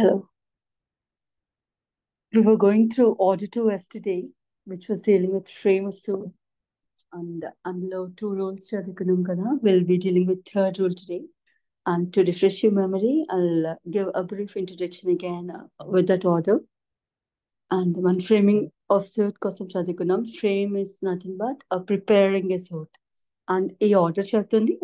Hello. We were going through Order yesterday, which was dealing with frame two and AMLO two rules chadukunnam kada. We'll be dealing with third rule today. And to refresh your memory, I'll give a brief introduction again uh, with that order. And one framing of suit kosam chadukunnam. Frame is nothing but a preparing a suit. And a order chaptundi,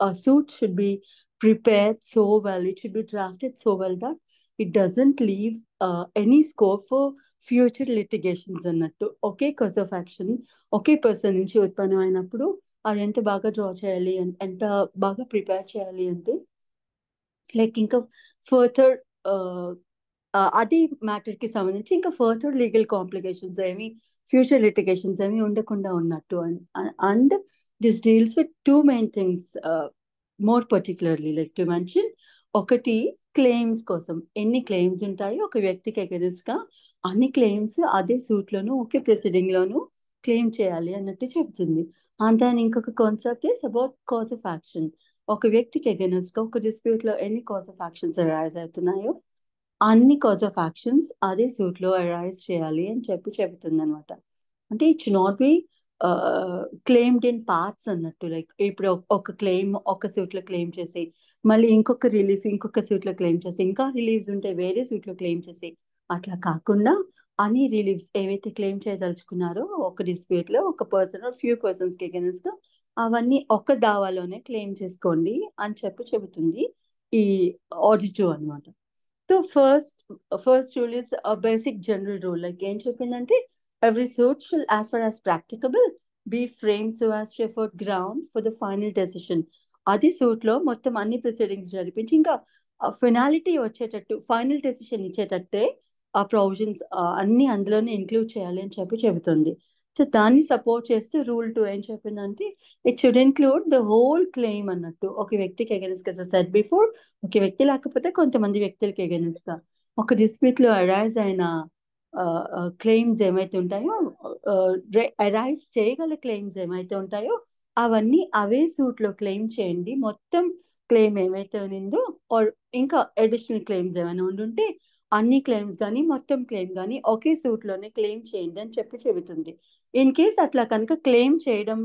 a suit should be prepared so well, it should be drafted so well that it doesn't leave any scope for future litigations అన్నట్టు ఒకే cause of action ఒకే person నుంచి ఉత్పన్నం అయినప్పుడు అది ఎంత బాగా draw చేయాలి ఎంత బాగా ప్రిపేర్ చేయాలి అంటే లైక్ ఇంకా ఫర్దర్ అది మ్యాటర్కి సంబంధించి ఇంకా ఫర్దర్ లీగల్ కాంప్లికేషన్స్ ఏమి ఫ్యూచర్ లిటిగేషన్స్ ఏమి ఉండకుండా ఉన్నట్టు and this deals with two main things more particularly like to mention ఒకటి క్లెయిమ్స్ కోసం ఎన్ని క్లెయిమ్స్ ఉంటాయో ఒక వ్యక్తికి గా అన్ని క్లెయిమ్స్ అదే సూట్లోను ఒకే లోను క్లెయిమ్ చేయాలి అన్నట్టు చెబుతుంది అండ్ దాని ఇంకొక concept is about cause of action ఒక వ్యక్తికి గా ఒక డిస్ప్యూట్లో ఎన్ని కాస్ ఆఫ్ యాక్షన్స్ అరైజ్ అవుతున్నాయో అన్ని కాజ్ ఆఫ్ యాక్షన్స్ అదే సూట్లో అరైజ్ చేయాలి అని చెప్పి చెబుతుంది అనమాట అంటే it should not be claimed in parts అన్నట్టు లైక్ ఇప్పుడు ఒక క్లెయిమ్ ఒక లో క్లెయిమ్ చేసి మళ్ళీ ఇంకొక రిలీఫ్ ఇంకొక లో క్లెయిమ్ చేసి ఇంకా రిలీజ్ ఉంటే వేరే లో క్లెయిమ్ చేసి అట్లా కాకుండా అన్ని రిలీఫ్స్ ఏవైతే క్లెయిమ్ చేయదలుచుకున్నారో ఒక లో ఒక పర్సన్ ఫ్యూ పర్సన్స్ కి గా అవన్నీ ఒక దావాలోనే క్లెయిమ్ చేసుకోండి అని చెప్పి చెబుతుంది ఈ ఆడిటో అనమాట so first first rule is basic general rule like ఏం చెప్పిందంటే Every suit shall, as far as practicable, be framed so as to afford ground for the final decision. అది సూట్లో మొత్తం అన్ని ప్రొసీడింగ్స్ జరిపించి ఇంకా ఫినాలిటీ వచ్చేటట్టు ఫైనల్ డెసిషన్ ఇచ్చేటట్టే ఆ ప్రొవిజన్స్ అన్ని అందులోనే ఇంక్లూడ్ చేయాలి అని చెప్పి చెబుతుంది సో దాన్ని సపోర్ట్ చేస్తూ రూల్ టూ ఏం చెప్పిందంటే it should include the whole claim అన్నట్టు ఒక వ్యక్తికి ఎగెనిస్ట్ కదా సెట్ బిఫోర్ ఒక వ్యక్తి లేకపోతే కొంతమంది వ్యక్తులకి ఎగెనిస్ట్ ఒక డిస్ప్యూట్ లో అరైజ్ అయిన క్లెయిమ్స్ ఏమైతే ఉంటాయో అరైజ్ చేయగల క్లెయిమ్స్ ఏమైతే ఉంటాయో అవన్నీ అవే సూట్లో క్లెయిమ్ చేయండి మొత్తం క్లెయిమ్ ఏమైతే ఉందో ఆర్ ఇంకా అడిషనల్ క్లెయిమ్స్ ఏమైనా ఉండుంటే అన్ని క్లెయిమ్స్ కానీ మొత్తం క్లెయిమ్ కానీ ఒకే సూట్లోనే క్లెయిమ్ చేయండి అని చెప్పి చెబుతుంది ఇన్ కేస్ అట్లా కనుక క్లెయిమ్ చేయడం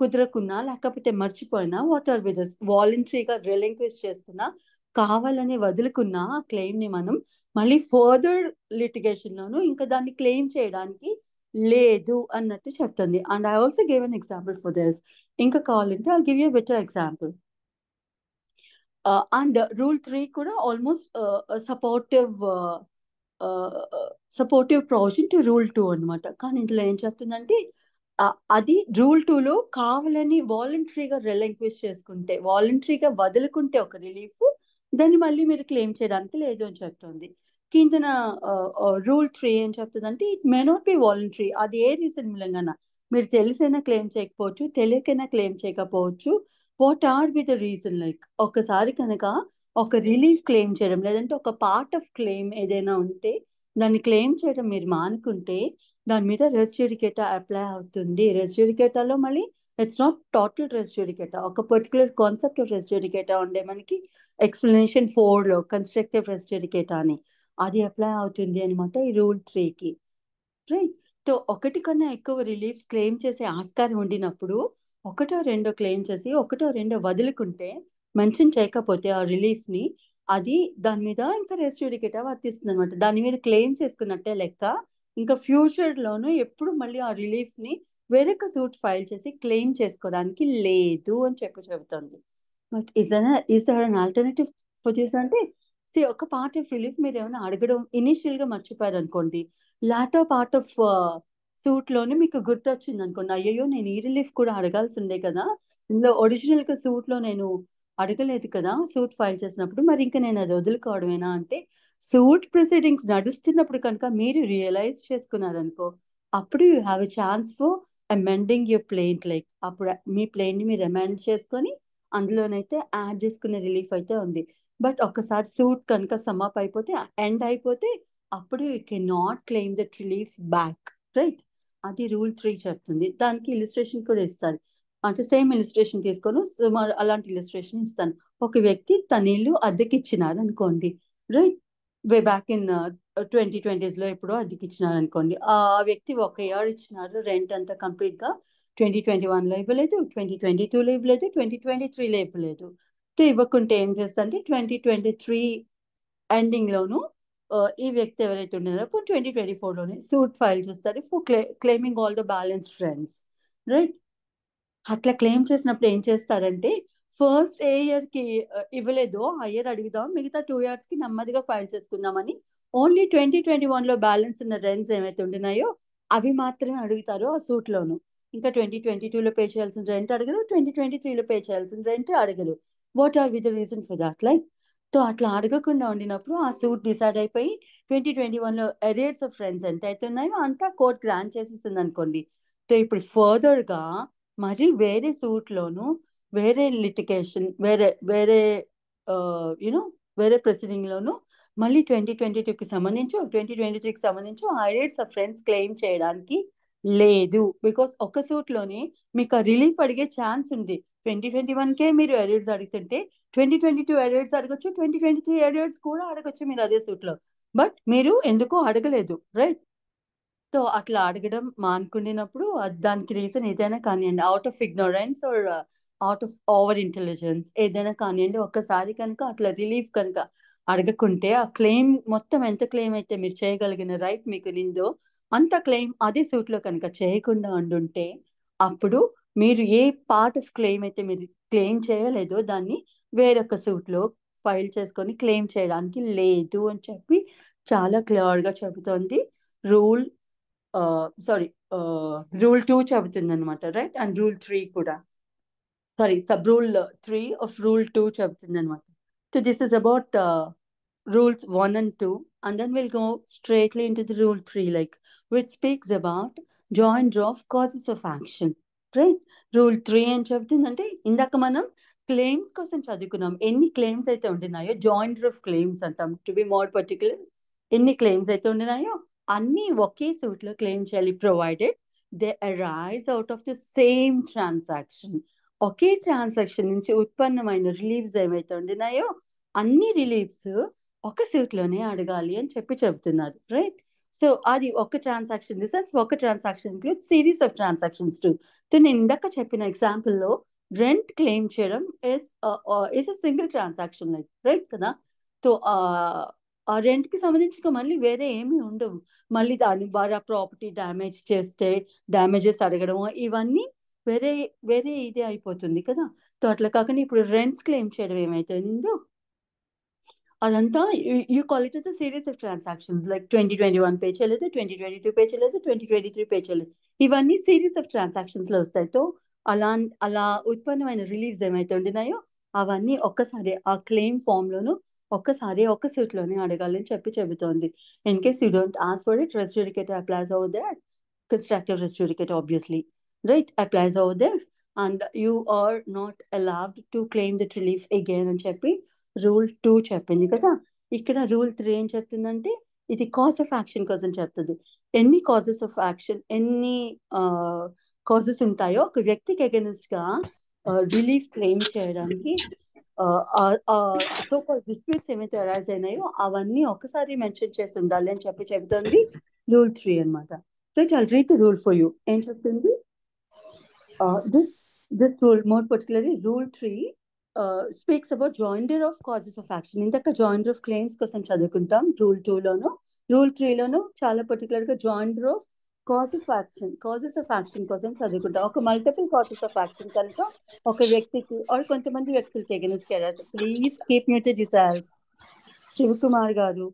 కుదరకున్నా లేకపోతే మర్చిపోయినా వాట్ ఆర్ విదర్స్ వాలంటరీగా రిలింక్విష్ చేసుకున్నా కావాలని వదులుకున్న ఆ క్లెయిమ్ని మనం మళ్ళీ ఫర్దర్ లిటిగేషన్లోను ఇంకా దాన్ని క్లెయిమ్ చేయడానికి లేదు అన్నట్టు చెప్తుంది and I also gave an example for this ఇంకా కావాలంటే I give you better example and rule three కూడా almost supportive supportive provision to rule two అనమాట కానీ ఇందులో ఏం చెప్తుందంటే అది రూల్ టూలో కావాలని వాలంటరీగా రిలంక్విష్ చేసుకుంటే వాలంటరీగా వదులుకుంటే ఒక రిలీఫ్ దాన్ని మళ్ళీ మీరు క్లెయిమ్ చేయడానికి లేదు అని చెప్తుంది కిందన రూల్ త్రీ ఏం చెప్తుంది అంటే it may not be voluntary అది ఏ రీజన్ మూలంగానా మీరు తెలిసైనా క్లెయిమ్ చేయకపోవచ్చు తెలియకైనా క్లెయిమ్ చేయకపోవచ్చు what are be the reason like ఒకసారి కనుక ఒక రిలీఫ్ క్లెయిమ్ చేయడం లేదంటే ఒక పార్ట్ ఆఫ్ క్లెయిమ్ ఏదైనా ఉంటే దాన్ని క్లెయిమ్ చేయడం మీరు మానుకుంటే దాని మీద రెస్ట్యూడికేటా అప్లై అవుతుంది రెస్ట్యూడికేటాలో మళ్ళీ ఇట్స్ నాట్ టోటల్ రెస్ ఒక పర్టికులర్ కాన్సెప్ట్ ఆఫ్ రెస్ ఉండే మనకి ఎక్స్ప్లెనేషన్ ఫోర్లో కన్స్ట్రక్టివ్ రెస్ అని అది అప్లై అవుతుంది అనమాట ఈ రూల్ త్రీకి రైట్ సో ఒకటి కన్నా ఎక్కువ రిలీఫ్ క్లెయిమ్ చేసే ఆస్కారం ఉండినప్పుడు ఒకటో రెండో క్లెయిమ్ చేసి ఒకటో రెండో వదులుకుంటే మెన్షన్ చేయకపోతే ఆ రిలీఫ్ని అది దాని మీద ఇంకా రెస్ట్యూడికేటా వర్తిస్తుంది అనమాట దాని మీద క్లెయిమ్ చేసుకున్నట్టే లెక్క ఇంకా ఫ్యూచర్లోనూ ఎప్పుడు మళ్ళీ ఆ రిలీఫ్ని వేరొక సూట్ ఫైల్ చేసి క్లెయిమ్ చేసుకోవడానికి లేదు అని చెప్పి చెబుతుంది but is is an alternative for this అంటే ఒక పార్ట్ ఆఫ్ రిలీఫ్ మీరు ఏమైనా అడగడం ఇనిషియల్ గా మర్చిపోయారు అనుకోండి లాటో పార్ట్ ఆఫ్ సూట్ లోనే మీకు గుర్తొచ్చింది అనుకోండి అయ్యో నేను ఈ రిలీఫ్ కూడా అడగాల్సి ఉండే కదా ఇందులో ఒరిజినల్ గా సూట్ లో నేను అడగలేదు కదా సూట్ ఫైల్ చేసినప్పుడు మరి ఇంకా నేను అది వదులుకోవడమేనా అంటే సూట్ ప్రొసీడింగ్స్ నడుస్తున్నప్పుడు కనుక మీరు రియలైజ్ చేసుకున్నారనుకో అప్పుడు you have a chance for amending your plaint like అప్పుడు మీ ని మీరు అమెండ్ చేసుకొని అందులోనైతే యాడ్ చేసుకునే రిలీఫ్ అయితే ఉంది బట్ ఒకసారి సూట్ కనుక సమ్అప్ అయిపోతే ఎండ్ అయిపోతే అప్పుడు you can not claim that relief back right అది రూల్ త్రీ చెప్తుంది దానికి ఇలిస్ట్రేషన్ కూడా ఇస్తారు అంటే సేమ్ ఇలిస్ట్రేషన్ తీసుకొని సుమారు అలాంటి ఇలిస్ట్రేషన్ ఇస్తాను ఒక వ్యక్తి తన ఇల్లు అద్దెకి ఇచ్చినారు అనుకోండి right way back in twenty ట్వంటీస్లో ఎప్పుడో అద్దెకి ఇచ్చినారు అనుకోండి ఆ వ్యక్తి ఒక ఇయర్ ఇచ్చినారు రెంట్ అంతా కంప్లీట్గా ట్వంటీ ట్వంటీ వన్లో ఇవ్వలేదు ట్వంటీ ట్వంటీ టూలో ఇవ్వలేదు ట్వంటీ ట్వంటీ త్రీలో ఇవ్వలేదు సో ఇవ్వకుంటే ఏం చేస్తారంటే ట్వంటీ ట్వంటీ త్రీ ఎండింగ్లోను ఈ వ్యక్తి ఎవరైతే ఉండేదో ట్వంటీ ట్వంటీ ట్వంటీ ఫోర్లోనే సూట్ ఫైల్ చేస్తారు ఫోర్ క్లే claiming all the balance rents right అట్లా క్లెయిమ్ చేసినప్పుడు ఏం చేస్తారంటే ఫస్ట్ ఏ ఇయర్ కి ఇవ్వలేదు ఆ ఇయర్ అడుగుదాం మిగతా టూ ఇయర్స్ కి నెమ్మదిగా ఫైల్ చేసుకుందామని ఓన్లీ ట్వంటీ ట్వంటీ వన్ లో బ్యాలెన్స్ ఉన్న రెంట్స్ ఏమైతే ఉండినాయో అవి మాత్రమే అడుగుతారు ఆ సూట్ లోను ఇంకా ట్వంటీ ట్వంటీ టూ లో పే చేయాల్సిన రెంట్ అడగరు ట్వంటీ ట్వంటీ లో పే చేయాల్సిన రెంట్ అడగరు what are with reason for that like so అట్లా అడగకుండా ఉండినప్పుడు ఆ సూట్ డిసైడ్ అయిపోయి ట్వంటీ ట్వంటీ లో ఎరేట్స్ ఆఫ్ ఫ్రెండ్స్ ఎంత అయితే ఉన్నాయో అంతా కోర్ట్ గ్రాంట్ చేసేసింది అనుకోండి సో ఇప్పుడు గా మరి వేరే సూట్ లోను వేరే లిటికేషన్ వేరే వేరే యూనో వేరే ప్రొసీడింగ్లోనూ మళ్ళీ ట్వంటీ ట్వంటీ టూకి సంబంధించి ట్వంటీ ట్వంటీ త్రీకి సంబంధించి ఐడేట్స్ ఆఫ్ ఫ్రెండ్స్ క్లెయిమ్ చేయడానికి లేదు బికాస్ ఒక సూట్లోనే మీకు ఆ రిలీఫ్ అడిగే ఛాన్స్ ఉంది ట్వంటీ ట్వంటీ వన్కే మీరు అడియర్స్ అడుగుతుంటే ట్వంటీ ట్వంటీ టూ అడియర్స్ అడగచ్చు ట్వంటీ ట్వంటీ త్రీ అడియర్స్ కూడా అడగచ్చు మీరు అదే సూట్లో బట్ మీరు ఎందుకో అడగలేదు రైట్ సో అట్లా అడగడం మానుకునేటప్పుడు దానికి రీజన్ ఏదైనా కానీ అండి out of ignorance or out of over intelligence ఏదైనా కానివ్వండి ఒక్కసారి కనుక అట్లా రిలీఫ్ కనుక అడగకుంటే ఆ క్లెయిమ్ మొత్తం ఎంత క్లెయిమ్ అయితే మీరు చేయగలిగిన రైట్ మీకు నిందో అంత క్లెయిమ్ అదే సూట్లో కనుక చేయకుండా ఉండుంటే అప్పుడు మీరు ఏ పార్ట్ ఆఫ్ క్లెయిమ్ అయితే మీరు క్లెయిమ్ చేయలేదో దాన్ని వేరొక సూట్లో ఫైల్ చేసుకొని క్లెయిమ్ చేయడానికి లేదు అని చెప్పి చాలా క్లియర్గా చెబుతోంది రూల్ సారీ రూల్ టూ చెబుతుంది అనమాట రైట్ అండ్ రూల్ త్రీ కూడా sorry sub rule three of rule two చెబుతుంది అనమాట so this is about rules one and two and then will go straightly into the rule three like which speaks about joint of causes of action right rule three అని చెబుతుందంటే ఇందాక మనం claims కోసం చదువుకున్నాం ఎన్ని claims అయితే ఉండినాయో joint of claims అంటాం టు బి మోర్ పర్టికులర్ ఎన్ని క్లెయిమ్స్ అయితే ఉండినాయో అన్నీ ఒకే సూట్లో క్లెయిమ్ చేయాలి provided they arise out of the same transaction ఒకే ట్రాన్సాక్షన్ నుంచి ఉత్పన్నమైన రిలీఫ్స్ ఏమైతే ఉండినాయో అన్ని రిలీఫ్స్ ఒక సీట్లోనే అడగాలి అని చెప్పి చెబుతున్నారు రైట్ సో అది ఒక ట్రాన్సాక్షన్ రిసెన్స్ ఒక transaction include series of transactions to నేను ఇందాక చెప్పిన ఎగ్జాంపుల్లో రెంట్ క్లెయిమ్ చేయడం is is a single transaction right కదా సో ఆ రెంట్కి సంబంధించిన మళ్ళీ వేరే ఏమి ఉండవు మళ్ళీ దాని ద్వారా ప్రాపర్టీ డ్యామేజ్ చేస్తే డ్యామేజెస్ అడగడం ఇవన్నీ వేరే వేరే ఇది అయిపోతుంది కదా సో అట్లా కాకుండా ఇప్పుడు రెంట్స్ క్లెయిమ్ చేయడం ఏమైతుందో అదంతా you call it is a series of transactions like twenty twenty one pay చేయలేదు ట్వంటీ ట్వంటీ టూ పే చేయలేదు ట్వంటీ ట్వంటీ త్రీ పే చేయలేదు ఇవన్నీ సిరీస్ ఆఫ్ ట్రాన్సాక్షన్స్లో వస్తాయి సో అలా అలా ఉత్పన్నమైన రిలీజ్ ఏమైతే ఉండినాయో అవన్నీ ఒక్కసారి ఆ క్లెయిమ్ ఫామ్లోను ఒక్కసారి ఒక్క సీట్లోనే అడగాలని చెప్పి చెబుతోంది in case you don't ask for it rest applies over that constructive res judicata obviously right applies over there and you are not allowed to claim that relief again అని చెప్పి రూల్ టూ చెప్పింది కదా ఇక్కడ రూల్ త్రీ ఏం చెప్తుందంటే ఇది cause of action కోసం చెప్తుంది ఎన్ని కాజెస్ ఆఫ్ యాక్షన్ ఎన్ని కాజెస్ ఉంటాయో ఒక వ్యక్తికి అగెన్స్ట్ గా రిలీఫ్ క్లెయిమ్ చేయడానికి సో కాల్ డిస్ప్యూట్స్ ఏమైతే అరైజ్ అయినాయో అవన్నీ ఒకసారి మెన్షన్ చేసి ఉండాలి అని చెప్పి చెబుతుంది రూల్ త్రీ అనమాట right I read rule for you ఏం చెప్తుంది Uh, this this rule, more particularly rule three, uh, speaks about joinder of causes of action ఇందాక జాయిండర్ ఆఫ్ క్లెయిమ్స్ కోసం చదువుకుంటాం రూల్ టూలోను రూల్ త్రీలోను చాలా గా joinder of cause of action causes of action కోసం చదువుకుంటాం ఒక మల్టిపుల్ కాజెస్ ఆఫ్ యాక్షన్ కనుక ఒక వ్యక్తికి ఆర్ కొంతమంది వ్యక్తులకి ఎగెనిస్ట్ కెరాస్ ప్లీజ్ కీప్ మ్యూటెడ్ డిసైల్స్ Shivakumar garu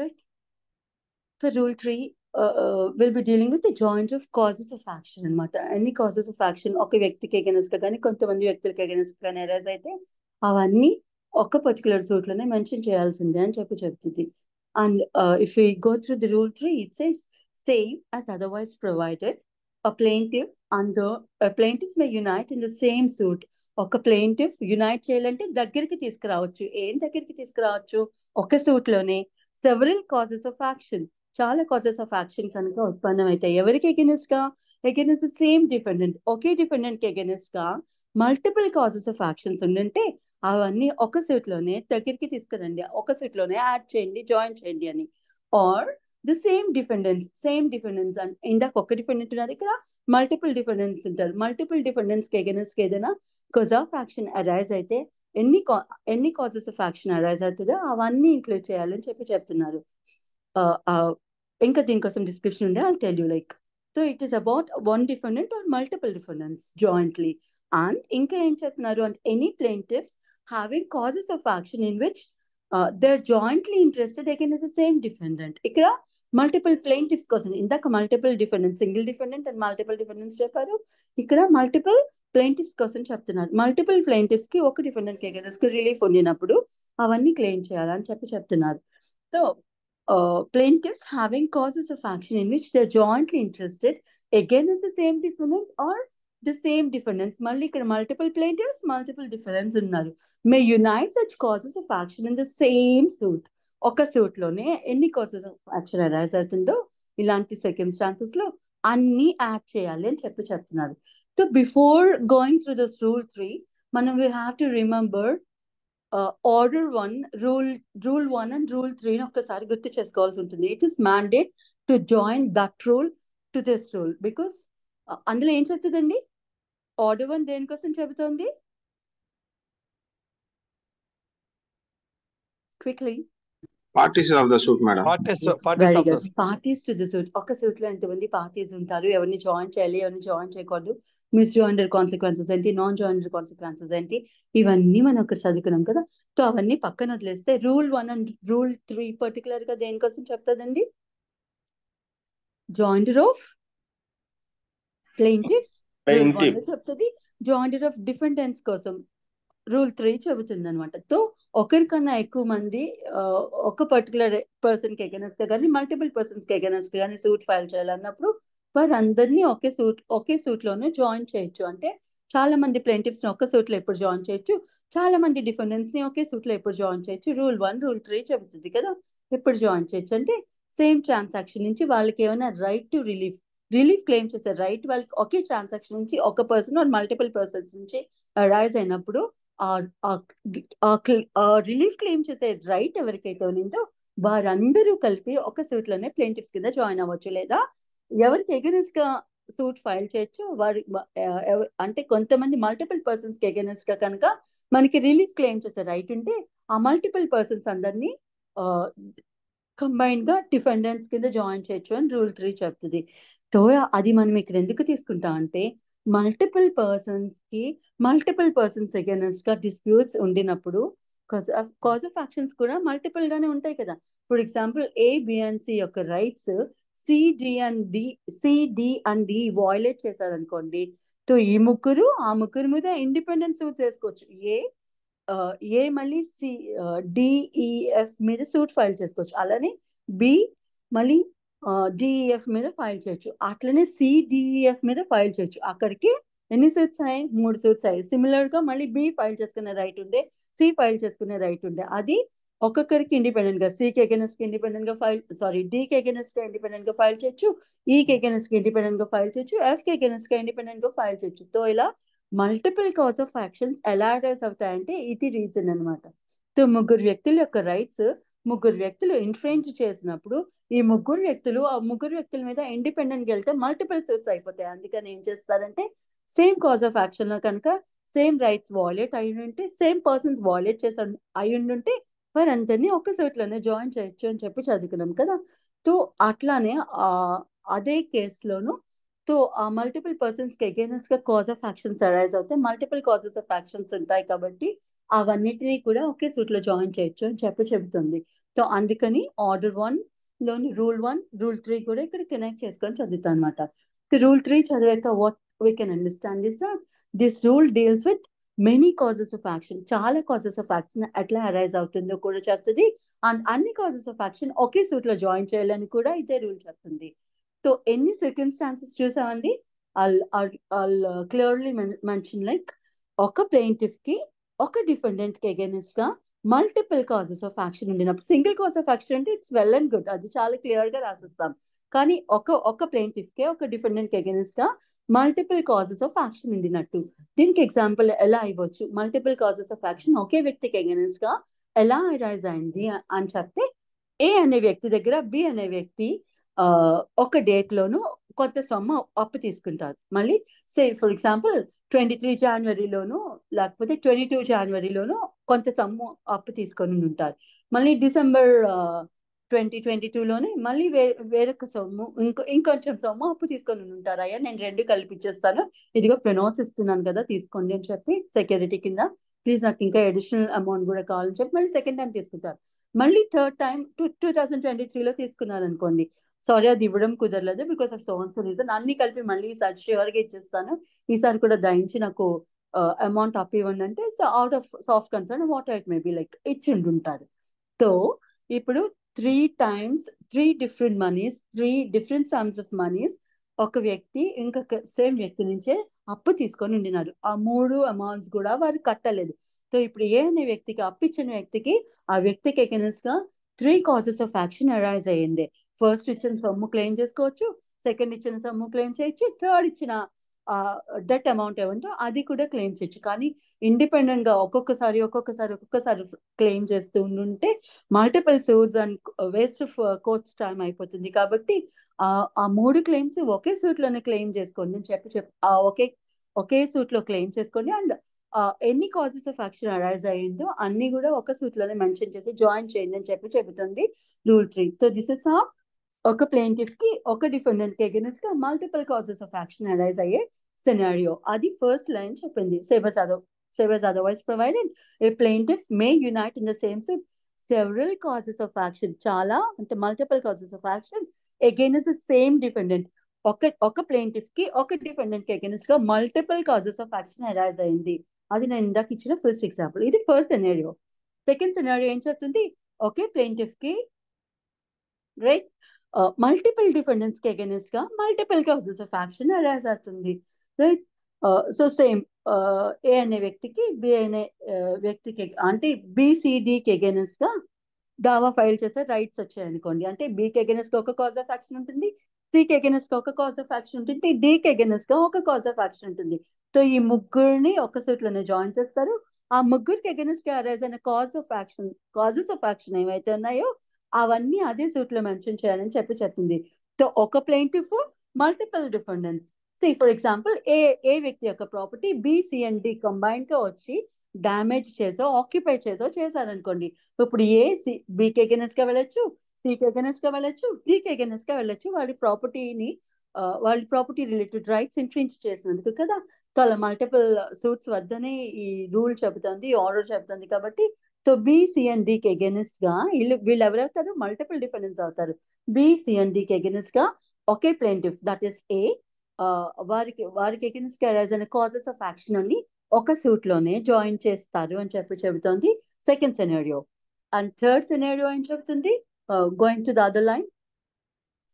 right so rule three will be dealing with the joint of causes of action అనమాట అన్ని కాజెస్ ఆఫ్ యాక్షన్ ఒక వ్యక్తికి ఎగెనెస్ట్ గా కానీ కొంతమంది వ్యక్తులకి ఎగెనెస్ట్ కానీ ఎరేజ్ అయితే అవన్నీ ఒక పర్టికులర్ సూట్ లోనే మెన్షన్ చేయాల్సిందే అని చెప్పి చెప్తుంది and if you go through the rule three it's same as otherwise provided a plaintiff అండ్ a plaintiff may unite in the same suit ఒక plaintiff యునైట్ చేయాలంటే దగ్గరికి తీసుకురావచ్చు ఏం దగ్గరికి తీసుకురావచ్చు ఒక సూట్ లోనే సెవరల్ కాజెస్ ఆఫ్ యాక్షన్ చాలా కాజెస్ ఆఫ్ యాక్షన్ కనుక ఉత్పన్నం అవుతాయి ఎవరికి ఎగెనిస్ట్ గా ఎగెనిస్ట్ సేమ్ డిఫెండెంట్ ఒకే డిఫెండెంట్ కి ఎగెనిస్ట్ గా మల్టిపుల్ కాజెస్ ఆఫ్ యాక్షన్స్ ఉండంటే అవన్నీ ఒక సీట్ లోనే దగ్గరికి తీసుకురండి ఒక సీట్ లోనే యాడ్ చేయండి జాయిన్ చేయండి అని or the same defendants same defendants and ఇందాక ఒక డిఫెండెంట్ ఉన్నారు ఇక్కడ మల్టిపుల్ డిఫెండెన్స్ ఉంటారు మల్టిపుల్ డిఫెండెన్స్ కి ఎగెనిస్ట్ ఏదైనా కాజ్ ఆఫ్ యాక్షన్ అరైజ్ అయితే ఎన్ని ఎన్ని కాజెస్ ఆఫ్ యాక్షన్ అరైజ్ అవుతుందో అవన్నీ ఇంక్లూడ్ చేయాలని చెప్పి చెప్తున్నారు ఇంకా దీనికోసం డిస్క్రిప్షన్ ఉండే I tell you like so it is about one defendant or multiple defendants jointly and ఇంకా ఏం చెప్తున్నారు and any plaintiffs having causes of action in which are jointly interested again is the same defendant ఇక్కడ multiple plaintiffs కోసం ఇందాక multiple defendant single defendant and multiple defendants చెప్పారు ఇక్కడ multiple plaintiffs కోసం చెప్తున్నారు మల్టిపుల్ ప్లేంటివ్స్ కి ఒక డిఫెండెంట్ కి రిలీఫ్ ఉండినప్పుడు అవన్నీ క్లెయిమ్ చేయాలని చెప్పి చెప్తున్నారు so uh, plaintiffs having causes of action in which they're jointly interested again is the same defendant or the same defendants మళ్ళీ ఇక్కడ మల్టిపుల్ ప్లేంటివ్స్ మల్టిపుల్ డిఫరెన్స్ ఉన్నారు may unite such causes of action in the same suit ఒక suit లోనే ఎన్ని causes of action arise అవుతుందో ఇలాంటి circumstances లో అన్ని యాడ్ చేయాలి అని చెప్పి చెప్తున్నారు so before going through this rule three మనం we have to remember uh, order one, rule rule one and rule three ఒక్కసారి గుర్తు చేసుకోవాల్సి ఉంటుంది it is mandate to join that rule to this rule because అందులో ఏం చెప్తుందండి order one దేనికోసం చెబుతోంది quickly parties of the suit madam parties parties of the parties to the suit ఒక సూట్ లో ఎంత మంది పార్టీస్ ఉంటారు ఎవరిని జాయిన్ చేయాలి ఎవరిని జాయిన్ చేయకూడదు మిస్ జాయినర్ కాన్సిక్వెన్సెస్ ఏంటి నాన్ జాయినర్ కాన్సిక్వెన్సెస్ ఏంటి ఇవన్నీ మనం అక్కడ చదువుకున్నాం కదా సో అవన్నీ పక్కన వదిలేస్తే rule one and rule three particular గా దేనికోసం చెప్తుందండి జాయింటర్ ఆఫ్ ప్లెయింటిఫ్ చెప్తుంది జాయింటర్ ఆఫ్ డిఫెండెన్స్ కోసం రూల్ త్రీ చెబుతుంది అనమాట తో ఒకరికన్నా ఎక్కువ మంది ఒక పర్టికులర్ పర్సన్ కి ఎగెనెస్ట్ గా కానీ మల్టిపుల్ పర్సన్స్ కి ఎగెనెస్ట్ కానీ సూట్ ఫైల్ చేయాలన్నప్పుడు అందరినీ ఒకే సూట్ ఒకే సూట్ లోనే జాయిన్ చేయొచ్చు అంటే చాలా మంది ప్లెంటివ్స్ ని సూట్లో సూట్ లో ఎప్పుడు జాయిన్ చేయొచ్చు చాలా మంది డిఫెండెంట్స్ ని ఒకే సూట్ లో ఎప్పుడు జాయిన్ చేయొచ్చు రూల్ వన్ రూల్ త్రీ చెబుతుంది కదా ఎప్పుడు జాయిన్ చేయొచ్చు అంటే సేమ్ ట్రాన్సాక్షన్ నుంచి వాళ్ళకి ఏమైనా right to relief relief claim చేసే రైట్ వాళ్ళకి ఒకే ట్రాన్సాక్షన్ నుంచి ఒక పర్సన్ ఆర్ మల్టిపుల్ పర్సన్స్ నుంచి రైజ్ అయినప్పుడు రిలీఫ్ క్లెయిమ్ చేసే రైట్ ఎవరికైతే ఉన్నిందో వారందరూ కలిపి ఒక సూట్ లోనే ప్లేంటిఫ్స్ కింద జాయిన్ అవ్వచ్చు లేదా ఎవరికి ఎగెనెస్ట్ గా సూట్ ఫైల్ చేయొచ్చు వారి అంటే కొంతమంది మల్టిపుల్ పర్సన్స్ కి ఎగెనెస్ట్ గా కనుక మనకి రిలీఫ్ క్లెయిమ్ చేసే రైట్ ఉంటే ఆ మల్టిపుల్ పర్సన్స్ అందరినీ కంబైన్డ్ గా డిఫెండెన్స్ కింద జాయిన్ చేయొచ్చు అని రూల్ త్రీ చెప్తుంది తోయ అది మనం ఇక్కడ ఎందుకు తీసుకుంటాం అంటే మల్టిపుల్ పర్సన్స్ కి మల్టిపుల్ పర్సన్స్ గా డిస్ప్యూట్స్ ఉండినప్పుడు కాజ్ ఆఫ్ యాక్షన్స్ కూడా మల్టిపుల్ గానే ఉంటాయి కదా ఫర్ ఎగ్జాంపుల్ ఏ బిఎన్సి యొక్క rights C D and D C D and D violate చేశారనుకోండి సో ఈ ముగ్గురు ఆ ముగ్గురు మీద ఇండిపెండెన్స్ సూట్ చేసుకోవచ్చు ఏ ఏ మళ్ళీ సి డిఈఎఫ్ e, మీద సూట్ ఫైల్ చేసుకోవచ్చు అలానే బి మళ్ళీ డిఈఎఫ్ e మీద ఫైల్ చేయొచ్చు అట్లనే సిడిఈఎఫ్ e మీద ఫైల్ చేయొచ్చు అక్కడికి ఎన్ని సీట్స్ అయ్యాయి మూడు సీట్స్ అయ్యాయి సిమిలర్ గా మళ్ళీ బి ఫైల్ చేసుకునే రైట్ ఉండే సి ఫైల్ చేసుకునే రైట్ ఉండే అది ఒక్కొక్కరికి ఇండిపెండెంట్ గా సికి అగెనెస్ట్ కి ఇండిపెండెంట్ గా ఫైల్ సారీ డికి అగెనెస్ట్ గా ఇండిపెండెంట్ e గా ఫైల్ చేయొచ్చు ఈకి అగెనెస్ట్ కి ఇండిపెండెంట్ గా ఫైల్ చేయొచ్చు ఎఫ్ కి ఇండిపెండెంట్ గా ఫైల్ చేయొచ్చు తో ఇలా మల్టిపుల్ కాజ్ ఆఫ్ యాక్షన్స్ ఎలా అవుతాయంటే ఇది రీజన్ అనమాట సో ముగ్గురు వ్యక్తుల యొక్క రైట్స్ ముగ్గురు వ్యక్తులు ఇన్ఫ్లుయెన్స్ చేసినప్పుడు ఈ ముగ్గురు వ్యక్తులు ఆ ముగ్గురు వ్యక్తుల మీద ఇండిపెండెంట్ వెళ్తే మల్టిపుల్ సూట్స్ అయిపోతాయి అందుకని ఏం చేస్తారంటే సేమ్ కాజ్ ఆఫ్ యాక్షన్ లో కనుక సేమ్ రైట్స్ వాలెట్ అయి ఉంటే సేమ్ పర్సన్స్ వాలెట్ చేసి అయి ఉంటే అందరినీ ఒక సూట్లోనే జాయిన్ చేయొచ్చు అని చెప్పి చదువుకున్నాం కదా తో అట్లానే అదే కేసులోను తో ఆ మల్టిపుల్ పర్సన్స్ కి అగేనెస్ట్ గా కాజ్ ఆఫ్ యాక్షన్స్ అరైజ్ అవుతాయి మల్టిపుల్ కాజెస్ ఆఫ్ యాక్షన్స్ ఉంటాయి కాబట్టి అవన్నిటినీ కూడా ఒకే సూట్ లో జాయిన్ చేయొచ్చు అని చెప్పి చెబుతుంది సో అందుకని ఆర్డర్ వన్ లోని రూల్ వన్ రూల్ త్రీ కూడా ఇక్కడ కనెక్ట్ చేసుకొని చదువుతా అనమాట రూల్ త్రీ చదివాక what we can understand is that this rule deals with many causes of action చాలా కాజెస్ ఆఫ్ యాక్షన్ ఎట్లా అరైజ్ అవుతుందో కూడా చెప్తుంది అండ్ అన్ని కాజెస్ ఆఫ్ యాక్షన్ ఒకే సూట్ లో జాయిన్ చేయాలని కూడా ఇదే రూల్ చెప్తుంది సో ఎన్ని స్టాన్సెస్ చూసామండి క్లియర్లీ మెన్షన్ లైక్ ఒక ప్లేంటిఫ్ కి ఒక డిఫెండెంట్ కి అగేనిస్ట్ గా మల్టిపుల్ కాజెస్ ఆఫ్ యాక్షన్ ఉండినప్పుడు సింగిల్ కాజ్ ఆఫ్ యాక్షన్ అంటే ఇట్స్ వెల్ అండ్ గుడ్ అది చాలా క్లియర్ గా రాసిస్తాం కానీ ఒక ఒక ప్లేంటిఫ్ కే ఒక డిఫెండెంట్ కి అగేనిస్ట్ గా మల్టిపుల్ కాజెస్ ఆఫ్ యాక్షన్ ఉండినట్టు దీనికి ఎగ్జాంపుల్ ఎలా ఇవ్వచ్చు మల్టిపుల్ కాజెస్ ఆఫ్ యాక్షన్ ఒకే వ్యక్తికి అగేనిస్ట్ గా ఎలా అరైజ్ అయింది అని చెప్తే ఏ అనే వ్యక్తి దగ్గర బి అనే వ్యక్తి ఒక డేట్ లోను కొంత సొమ్ము అప్పు తీసుకుంటారు మళ్ళీ say for example twenty three జనవరిలోను లేకపోతే ట్వంటీ టూ జనవరిలోను కొంత సొమ్ము అప్పు తీసుకొని ఉంటారు మళ్ళీ డిసెంబర్ ట్వంటీ ట్వంటీ టూలోనే మళ్ళీ వే వేరొక సొమ్ము ఇంకో ఇంకొంచెం సొమ్ము అప్పు తీసుకొని ఉంటారు అయ్యా నేను రెండు కలిపిచ్చేస్తాను ఇదిగో ప్రొనౌన్స్ ఇస్తున్నాను కదా తీసుకోండి అని చెప్పి సెక్యూరిటీ కింద ప్లీజ్ నాకు ఇంకా అడిషనల్ అమౌంట్ కూడా కావాలని చెప్పి మళ్ళీ సెకండ్ టైం తీసుకుంటారు మళ్ళీ third time two two thousand twenty త్రీలో తీసుకున్నారు అనుకోండి సారీ అది ఇవ్వడం కుదరలేదు బికాస్ ఆఫ్ సోన్స్ రీజన్ అన్ని కలిపి మళ్ళీ ఈసారి షూర్గా ఇచ్చేస్తాను ఈసారి కూడా దయించి నాకు అమౌంట్ అప్ ఇవ్వండి అంటే so out of soft concern what it may be like ఇచ్చి ఉంటారు సో ఇప్పుడు three times three different monies three different sums of monies ఒక వ్యక్తి ఇంకొక సేమ్ వ్యక్తి నుంచే అప్పు తీసుకొని ఉండినాడు ఆ మూడు అమౌంట్స్ కూడా వారు కట్టలేదు సో ఇప్పుడు ఏ అనే వ్యక్తికి అప్పు ఇచ్చిన వ్యక్తికి ఆ వ్యక్తికి ఎగెనెస్ట్ గా three causes of action arise అయ్యింది ఫస్ట్ ఇచ్చిన సొమ్ము క్లెయిమ్ చేసుకోవచ్చు సెకండ్ ఇచ్చిన సొమ్ము క్లెయిమ్ చేయొచ్చు థర్డ్ ఇచ్చిన డెట్ అమౌంట్ ఏముందో అది కూడా క్లెయిమ్ చేయొచ్చు కానీ ఇండిపెండెంట్ గా ఒక్కొక్కసారి ఒక్కొక్కసారి ఒక్కొక్కసారి క్లెయిమ్ చేస్తూ ఉంటే multiple suits and waste of courts time అయిపోతుంది కాబట్టి ఆ మూడు క్లెయిమ్స్ ఒకే సూట్ లోనే క్లెయిమ్ చేసుకోండి అని చెప్పి చెప్పి ఆ ఒకే ఒకే సూట్ లో క్లెయిమ్ చేసుకోండి అండ్ ఎన్ని కాజెస్ ఆఫ్ యాక్షన్ అరైజ్ అయ్యిందో అన్ని కూడా ఒక సూట్ లోనే మెన్షన్ చేసి జాయిన్ చేయండి అని చెప్పి చెబుతుంది rule three so this is ఆ ఒక ప్లేంటిఫ్ కి ఒక డిఫెండెంట్ కి ఎగెన్స్ట్ గా multiple causes of action arise అయ్యే scenario. Adi first line chapindi. Sebas other Sebas otherwise provided. A plaintiff may unite in the same suit several causes of action. Chala and multiple causes of action against the same defendant. ఒక ఒక plaintiff కి ఒక dependent కి against గా multiple causes of action arise అయింది అది నేను ఇందాక ఇచ్చిన ఫస్ట్ ఎగ్జాంపుల్ ఇది ఫస్ట్ సెనారియో సెకండ్ సెనారియో ఏం చెప్తుంది ఒకే ప్లేంటిఫ్ కి రైట్ మల్టిపుల్ డిఫెండెంట్స్ కి అగెనిస్ట్ గా multiple causes of action arise అవుతుంది రైట్ సో సేమ్ ఏ అనే వ్యక్తికి బి అనే uh, వ్యక్తికి అంటే బీసీడీకి ఎగెనెస్ట్ గా దావా ఫైల్ చేసే రైట్స్ వచ్చాయి అనుకోండి అంటే బీకి ఎగెనెస్ట్ ఒక కాజ్ ఆఫ్ యాక్షన్ ఉంటుంది సికి ఎగెనెస్ట్ గా ఒక కాజ్ ఆఫ్ యాక్షన్ ఉంటుంది డికి ఎగెనెస్ట్ గా ఒక కాజ్ ఆఫ్ యాక్షన్ ఉంటుంది సో ఈ ముగ్గురిని ఒక సూట్లోనే జాయిన్ చేస్తారు ఆ ముగ్గురికి అగెనెస్ట్ గా అరైజ్ అయిన cause of action causes of action ఏమైతే ఉన్నాయో అవన్నీ అదే సూట్ లో మెన్షన్ చేయాలని చెప్పి చెప్పింది సో ఒక plaintiff multiple defendants for example A A వ్యక్తి యొక్క property B C and D combine గా వచ్చి డామేజ్ చేసో ఆక్యుపై చేసో చేశారనుకోండి ఇప్పుడు ఏ సి బీకే గెనెస్ గా వెళ్ళొచ్చు సీకే గెనెస్ గా వెళ్ళొచ్చు డీకే గెనెస్ గా వెళ్ళొచ్చు వాళ్ళ ప్రాపర్టీని వాళ్ళ ప్రాపర్టీ రిలేటెడ్ రైట్స్ ఇన్ఫ్రింజ్ చేసినందుకు కదా చాలా మల్టిపుల్ సూట్స్ వద్దనే ఈ రూల్ చెబుతుంది ఆర్డర్ చెబుతుంది కాబట్టి సో బీసీఎన్ అండ్ డికి గా వీళ్ళు వీళ్ళు ఎవరవుతారు మల్టిపుల్ డిఫెండెన్స్ అవుతారు బీసీఎన్ అండ్ డికి గా ఒకే ప్లేంటిఫ్ దట్ ఈస్ ఏ వారికి వారికి అగెన్స్ క్యారేజ్ అనే కాజెస్ ఆఫ్ యాక్షన్ అని ఒక సూట్ లోనే జాయిన్ చేస్తారు అని చెప్పి చెబుతోంది second scenario and third scenario అని చెబుతుంది going to the line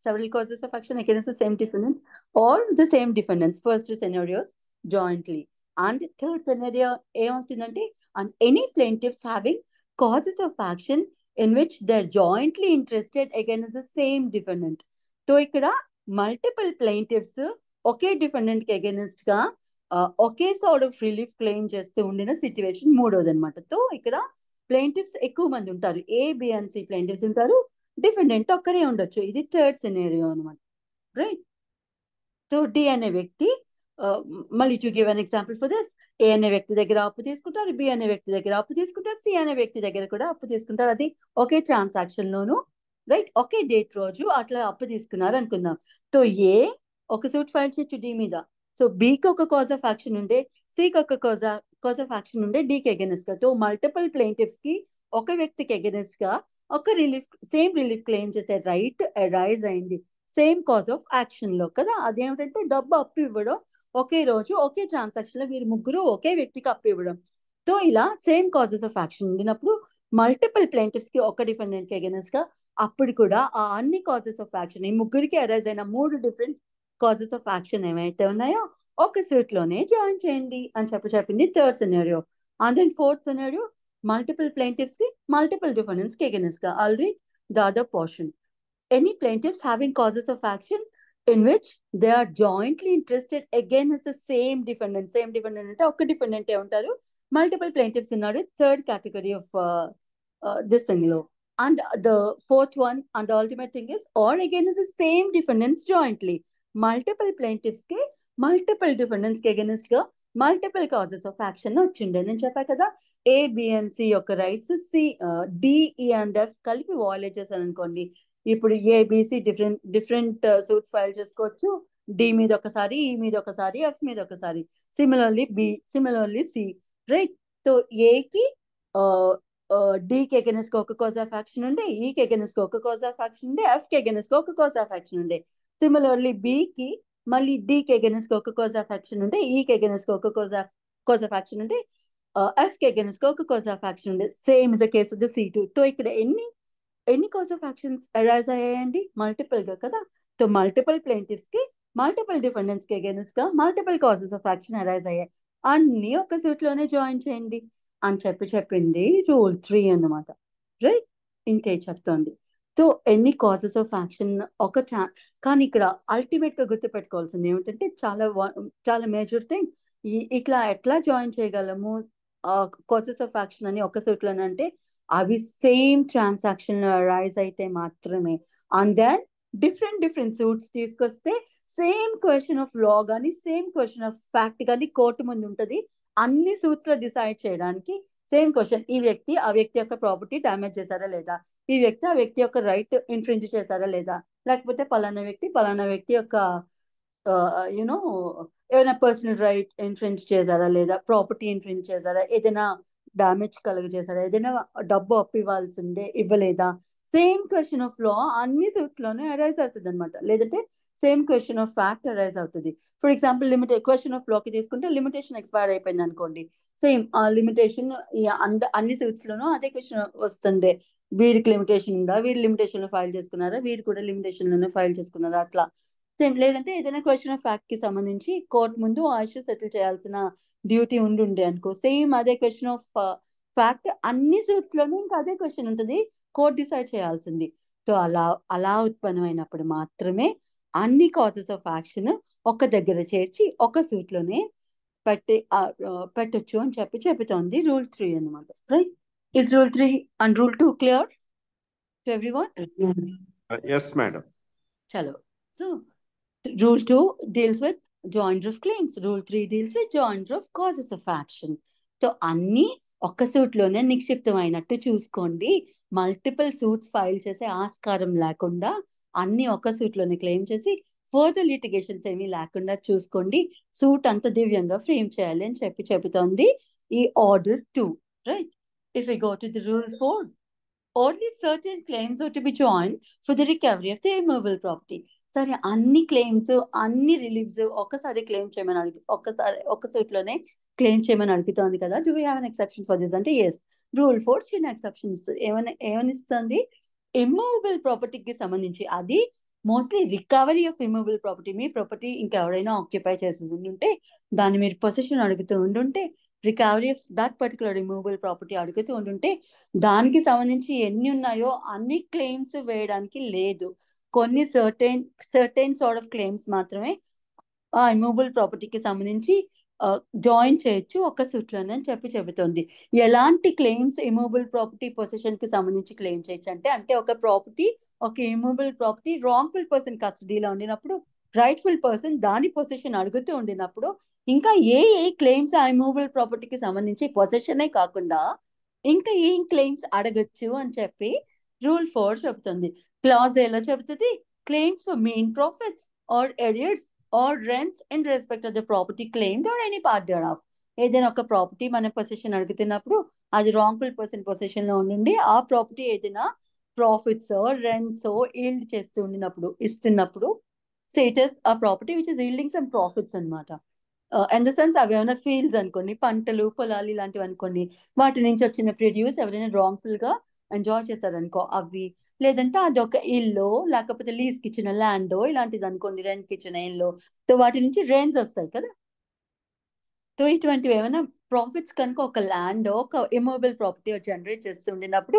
several causes of action against the same defendants or the same defendants first scenarios jointly and third scenario ఏమవుతుందంటే and any plaintiffs having causes of action in which they jointly interested against the same defendant so ఇక్కడ multiple plaintiffs ఒకే defendant కి against గా ఒకే sort of relief claim చేస్తూ ఉండిన situation మూడోది అనమాట తో ఇక్కడ ప్లేంటివ్స్ ఎక్కువ మంది ఉంటారు ఏ బిఎన్సీ ప్లేంటివ్స్ ఉంటారు డిఫెండెంట్ ఒక్కరే ఉండొచ్చు ఇది థర్డ్ సినేరియో అనమాట రైట్ సో డి అనే వ్యక్తి మళ్ళీ to give an example for this A అనే వ్యక్తి దగ్గర అప్పు తీసుకుంటారు బి అనే వ్యక్తి దగ్గర అప్పు తీసుకుంటారు సి అనే వ్యక్తి దగ్గర కూడా అప్పు తీసుకుంటారు అది ఒకే ట్రాన్సాక్షన్ లోను రైట్ ఒకే డేట్ రోజు అట్లా అప్పు తీసుకున్నారు అనుకుందాం సో ఏ ఒక సూట్ ఫైల్ చేయొచ్చు డి మీద సో బికి ఒక కాజ్ ఆఫ్ యాక్షన్ ఉండే సికి ఒక కాజ్ కాజ్ ఆఫ్ యాక్షన్ ఉండే డికి అగెనెస్ట్ గా సో మల్టిపుల్ ప్లేంటివ్స్ కి ఒక వ్యక్తికి అగెనెస్ట్ గా ఒక రిలీఫ్ సేమ్ రిలీఫ్ క్లెయిమ్ చేసే రైట్ రైజ్ అయింది సేమ్ కాజ్ ఆఫ్ యాక్షన్ లో కదా అదేమిటంటే డబ్బు అప్పు ఇవ్వడం ఒకే రోజు ఒకే ట్రాన్సాక్షన్ లో వీరు ముగ్గురు ఒకే వ్యక్తికి అప్పు ఇవ్వడం సో ఇలా సేమ్ కాజెస్ ఆఫ్ యాక్షన్ ఉండినప్పుడు మల్టిపుల్ ప్లేంటివ్స్ కి ఒక డిఫెండెంట్ కి అగెనెస్ట్ గా అప్పుడు కూడా ఆ అన్ని కాజెస్ ఆఫ్ యాక్షన్ ఈ ముగ్గురికి అరైజ్ అయిన మూడు డిఫరెంట్ కాజెస్ ఆఫ్ యాక్షన్ ఏమైతే ఉన్నాయో ఒక సీట్ లోనే జాయిన్ చేయండి అని చెప్పి చెప్పింది third scenario and then fourth scenario multiple plaintiffs కి మల్టిపుల్ డిఫరెన్స్ కి ఎగెనెస్ట్ గా all read the other portion any plaintiffs having causes of action in which they are jointly interested again is the same defendant same defendant అంటే ఒక defendant A ఉంటారు multiple plaintiffs ఉన్నారు third category of this thing లో and the fourth one and ultimate thing is all again is the same డిఫెండెన్స్ jointly multiple కి multiple డిఫెండెంట్స్కి గా multiple causes of action వచ్చిండే నేను చెప్పా కదా ఏబిఎన్సి యొక్క rights C D E and F కలిపి వాయిలేట్ చేశాను అనుకోండి ఇప్పుడు A B C different different suits file చేసుకోవచ్చు డి మీద ఒకసారి ఈ e మీద ఒకసారి ఎఫ్ మీద ఒకసారి similarly B similarly C right so ఏకి డికి ఎగెనెస్కి ఒక కాజ్ ఆఫ్ యాక్షన్ ఉండే ఈకి e ఎగెనెస్కి ఒక కాజ్ ఆఫ్ యాక్షన్ ఉండే ఎఫ్కి ఎగెనెస్కి ఒక కాజ్ ఆఫ్ యాక్షన్ ఉండే సిమిలర్లీ బికి మళ్ళీ డికి ఎగెనిస్ట్ ఒక కోజ్ ఆఫ్ యాక్షన్ ఉంటే ఈకి e ఎగెనిస్ట్ ఒక cause of cause of action ఉంటే ఎఫ్కి ఎగెనిస్ట్ ఒక కోజ్ ఆఫ్ యాక్షన్ ఉంటే same is the case of the C too so ఇక్కడ ఎన్ని ఎన్ని కోజ్ ఆఫ్ యాక్షన్స్ అరైజ్ అయ్యాయండి మల్టిపుల్ గా కదా సో మల్టిపుల్ ప్లేంటివ్స్ కి మల్టిపుల్ డిఫెండెంట్స్ కి ఎగెనిస్ట్ గా multiple causes of action arise అయ్యాయి అన్ని ఒక సూట్ లోనే జాయిన్ చేయండి అని చెప్పి చెప్పింది రూల్ త్రీ అన్నమాట రైట్ ఇంతే చెప్తోంది సో ఎన్ని కాజెస్ ఆఫ్ యాక్షన్ ఒక ట్రా కానీ ఇక్కడ అల్టిమేట్ గా గుర్తుపెట్టుకోవాల్సింది ఏమిటంటే చాలా చాలా మేజర్ థింగ్ ఇట్లా ఎట్లా జాయిన్ చేయగలము కాజెస్ ఆఫ్ యాక్షన్ అని ఒక అంటే అవి సేమ్ ట్రాన్సాక్షన్ రైజ్ అయితే మాత్రమే and then different different suits తీసుకొస్తే సేమ్ క్వశ్చన్ ఆఫ్ లా కానీ సేమ్ క్వశ్చన్ ఆఫ్ ఫ్యాక్ట్ కానీ కోర్టు ముందు ఉంటుంది అన్ని సూట్స్ లో డిసైడ్ చేయడానికి సేమ్ క్వశ్చన్ ఈ వ్యక్తి ఆ వ్యక్తి యొక్క ప్రాపర్టీ డామేజ్ చేశారా లేదా ఈ వ్యక్తి ఆ వ్యక్తి యొక్క రైట్ ఇన్ఫ్రింజ్ చేశారా లేదా లేకపోతే పలానా వ్యక్తి పలానా వ్యక్తి యొక్క యూనో ఏమైనా పర్సనల్ రైట్ ఇన్ఫ్రింజ్ చేశారా లేదా ప్రాపర్టీ ఇన్ఫ్రింజ్ చేశారా ఏదైనా డ్యామేజ్ కలుగ చేశారా ఏదైనా డబ్బు అప్పివ్వాల్సిందే ఇవ్వలేదా సేమ్ క్వశ్చన్ ఆఫ్ లా అన్ని సూట్స్ లోనే అరైజ్ అవుతుంది అనమాట లేదంటే same question of fact arise అవుతుంది for example limited question of లోకి తీసుకుంటే లిమిటేషన్ ఎక్స్పైర్ అయిపోయింది అనుకోండి సేమ్ ఆ లిమిటేషన్ అన్ని సూట్స్ లోనూ అదే క్వశ్చన్ వస్తుండే వీరికి లిమిటేషన్ ఉందా వీరు లిమిటేషన్ లో ఫైల్ చేసుకున్నారా వీరు కూడా లిమిటేషన్ లోనే ఫైల్ చేసుకున్నారా అట్లా సేమ్ లేదంటే ఏదైనా క్వశ్చన్ ఆఫ్ ఫ్యాక్ట్ కి సంబంధించి కోర్ట్ ముందు ఆ ఇష్యూ సెటిల్ చేయాల్సిన డ్యూటీ ఉండి ఉండే అనుకో సేమ్ అదే క్వశ్చన్ ఆఫ్ ఫ్యాక్ట్ అన్ని సూట్స్ లోనూ ఇంకా అదే క్వశ్చన్ ఉంటుంది కోర్ట్ డిసైడ్ చేయాల్సింది సో అలా అలా ఉత్పన్నమైనప్పుడు మాత్రమే అన్ని కాజెస్ ఆఫ్ యాక్షన్ ఒక దగ్గర చేర్చి ఒక లోనే పెట్టి పెట్టచ్చు అని చెప్పి చెబుతోంది రూల్ త్రీ అనమాట right is rule three and rule two clear to everyone yes madam చలో so rule two deals with joint of claims rule three deals with joint of causes of action so అన్ని ఒక్క suit లోనే నిక్షిప్తమైనట్టు చూసుకోండి multiple suits file చేసే ఆస్కారం లేకుండా అన్ని ఒక్క సూట్లోనే క్లెయిమ్ చేసి ఫర్దర్ లిటిగేషన్స్ ఏమీ లేకుండా చూసుకోండి సూట్ అంత దివ్యంగా ఫ్రేమ్ చేయాలి అని చెప్పి చెబుతోంది ఈ order two right if you go to the rule four only certain claims to be join for the recovery of the immovable property సరే అన్ని క్లెయిమ్స్ అన్ని రిలీఫ్స్ ఒక్కసారి క్లెయిమ్ చేయమని అడిగి ఒకసారి ఒక సూట్లోనే క్లెయిమ్ చేయమని అడుగుతోంది కదా do we have exception for this అంటే ఎస్ రూల్ ఫోర్ చిన్న ఎక్సెప్షన్ ఏమని ఏమని ఇస్తుంది ఇమ్మూవబుల్ ప్రాపర్టీకి సంబంధించి అది mostly recovery of immovable property మీ ప్రాపర్టీ ఇంకా ఎవరైనా ఆక్యుపై చేసి ఉంటే దాన్ని మీరు పొజిషన్ అడుగుతూ ఉండుంటే recovery of that particular immovable property అడుగుతూ ఉండుంటే దానికి సంబంధించి ఎన్ని ఉన్నాయో అన్ని క్లెయిమ్స్ వేయడానికి లేదు కొన్ని certain certain sort of claims మాత్రమే ఆ ఇమ్మూవబుల్ ప్రాపర్టీకి సంబంధించి జాయిన్ చేయొచ్చు సూట్ సూట్లోనే అని చెప్పి చెబుతోంది ఎలాంటి క్లెయిమ్స్ ఇమూబుల్ ప్రాపర్టీ పొజిషన్ కి సంబంధించి క్లెయిమ్ చేయొచ్చు అంటే అంటే ఒక ప్రాపర్టీ ఒక ఇమూబుల్ ప్రాపర్టీ రాంగ్ఫుల్ పర్సన్ కస్టడీలో ఉండినప్పుడు రైట్ఫుల్ పర్సన్ దాని పొజిషన్ అడుగుతూ ఉండినప్పుడు ఇంకా ఏ ఏ క్లెయిమ్స్ ఆ ఇమూబుల్ ప్రాపర్టీకి సంబంధించి పొజిషనే కాకుండా ఇంకా ఏం క్లెయిమ్స్ అడగచ్చు అని చెప్పి రూల్ ఫోర్ చెబుతుంది క్లాజ్ ఎలా చెబుతుంది క్లెయిమ్స్ ఫర్ మెయిన్ profits or arrears or rents in respect of the property claim or any party of ఏదైనా ఒక ప్రాపర్టీ మన పొసిషన్ అడుగుతున్నప్పుడు అది రాంగ్ఫుల్ పర్సన్ పొసిషన్ లో ఉండి ఆ ప్రాపర్టీ ఏదైనా ప్రాఫిట్స్ రెంట్స్ ఈల్డ్ చేస్తూ ఉండినప్పుడు ఇస్తున్నప్పుడు సో ఆ property which is yielding some profits అనమాట ఇన్ ద సెన్స్ అవి ఏమైనా ఫీల్డ్స్ అనుకోండి పంటలు పొలాలు ఇలాంటివి అనుకోండి వాటి నుంచి వచ్చిన ప్రొడ్యూస్ ఎవరైనా రాంగ్ఫుల్ గా ఎంజాయ్ చేస్తారనుకో అవి లేదంటే అది ఒక ఇల్లు లేకపోతే లీజ్ కిచెన్ ల్యాండో ఇలాంటిది అనుకోండి రెంట్ కిచెన్ ఇల్లు వాటి నుంచి రేంజ్ వస్తాయి కదా సో ఇటువంటివి ఏమైనా ప్రాఫిట్స్ కనుక ఒక ల్యాండ్ ఒక ఇమోబిల్ ప్రాపర్టీ జనరేట్ చేస్తూ ఉండినప్పుడు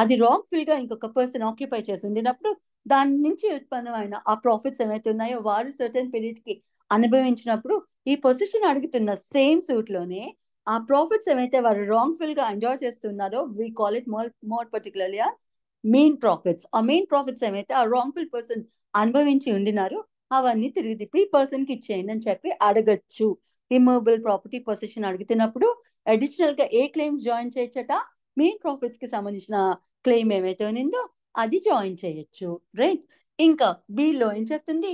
అది ఫీల్ గా ఇంకొక పర్సన్ ఆక్యుపై చేసి ఉండినప్పుడు దాని నుంచి ఉత్పన్నమైన ఆ ప్రాఫిట్స్ ఏమైతే ఉన్నాయో వారు సర్టన్ పీరియడ్ కి అనుభవించినప్పుడు ఈ పొజిషన్ అడుగుతున్న సేమ్ సూట్ లోనే ఆ ప్రాఫిట్స్ ఏమైతే వారు రాంగ్ ఫీల్ గా ఎంజాయ్ చేస్తున్నారో we call it more more particularly as మెయిన్ ప్రాఫిట్స్ ఆ మెయిన్ ప్రాఫిట్స్ ఏమైతే ఆ రాంగ్ఫుల్ పర్సన్ అనుభవించి ఉండినారో అవన్నీ తిరిగి తిప్పి పర్సన్ కి ఇచ్చేయండి అని చెప్పి అడగచ్చు ఇమూవబుల్ ప్రాపర్టీ పొజిషన్ అడుగుతున్నప్పుడు అడిషనల్ గా ఏ క్లెయిమ్స్ జాయిన్ చేయొచ్చట మెయిన్ ప్రాఫిట్స్ కి సంబంధించిన క్లెయిమ్ ఏమైతే ఉన్నిందో అది జాయిన్ చేయొచ్చు రైట్ ఇంకా బీలో ఏం చెప్తుంది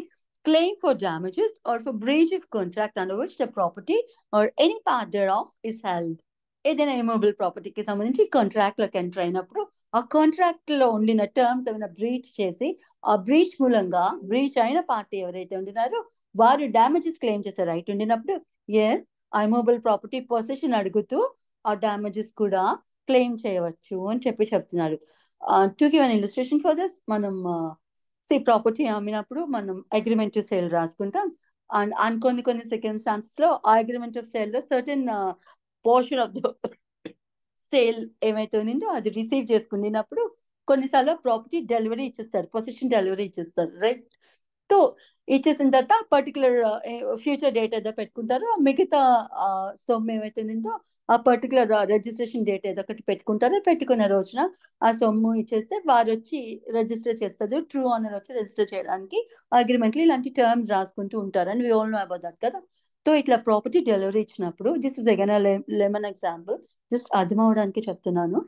claim for damages or for breach of contract and the property or any part of is health ఏదైనా ఇమోబుల్ ప్రాపర్టీకి సంబంధించి కాంట్రాక్ట్ లోకి ఎంటర్ అయినప్పుడు ఆ కాంట్రాక్ట్ లో ఉండిన టర్మ్స్ ఏమైనా బ్రీచ్ చేసి ఆ బ్రీచ్ మూలంగా బ్రీచ్ అయిన పార్టీ ఎవరైతే ఉండినారో వారు డ్యామేజెస్ క్లెయిమ్ చేసే రైట్ ఉండినప్పుడు ఎస్ ఇమోబుల్ ప్రాపర్టీ పొసెషన్ అడుగుతూ ఆ డ్యామేజెస్ కూడా క్లెయిమ్ చేయవచ్చు అని చెప్పి చెప్తున్నారు to give an illustration for this మనం సి uh, ప్రాపర్టీ అమ్మినప్పుడు మనం అగ్రిమెంట్ టు సేల్ రాసుకుంటాం అండ్ అండ్ కొన్ని కొన్ని సెకండ్ స్టాన్స్ లో ఆ అగ్రిమెంట్ ఆఫ్ సేల్ లో certain portion of the sale ఏమైతే ఉందో అది రిసీవ్ చేసుకుందినప్పుడు కొన్నిసార్లు ప్రాపర్టీ డెలివరీ ఇచ్చేస్తారు పొజిషన్ డెలివరీ ఇచ్చేస్తారు రైట్ సో ఇచ్చేసిన తర్వాత పర్టికులర్ ఫ్యూచర్ డేట్ ఏదో పెట్టుకుంటారో మిగతా సొమ్ము ఉందో ఆ పర్టికులర్ రిజిస్ట్రేషన్ డేట్ ఏదో ఒకటి పెట్టుకుంటారో పెట్టుకున్న రోజున ఆ సొమ్ము ఇచ్చేస్తే వారు వచ్చి రిజిస్టర్ చేస్తారు ట్రూ ఆనర్ వచ్చి రిజిస్టర్ చేయడానికి అగ్రిమెంట్లు ఇలాంటి టర్మ్స్ రాసుకుంటూ ఉంటారని we all know about that కదా సో ఇట్లా ప్రాపర్టీ డెలివరీ ఇచ్చినప్పుడు this is again layman example just అర్థమవడానికి చెప్తున్నాను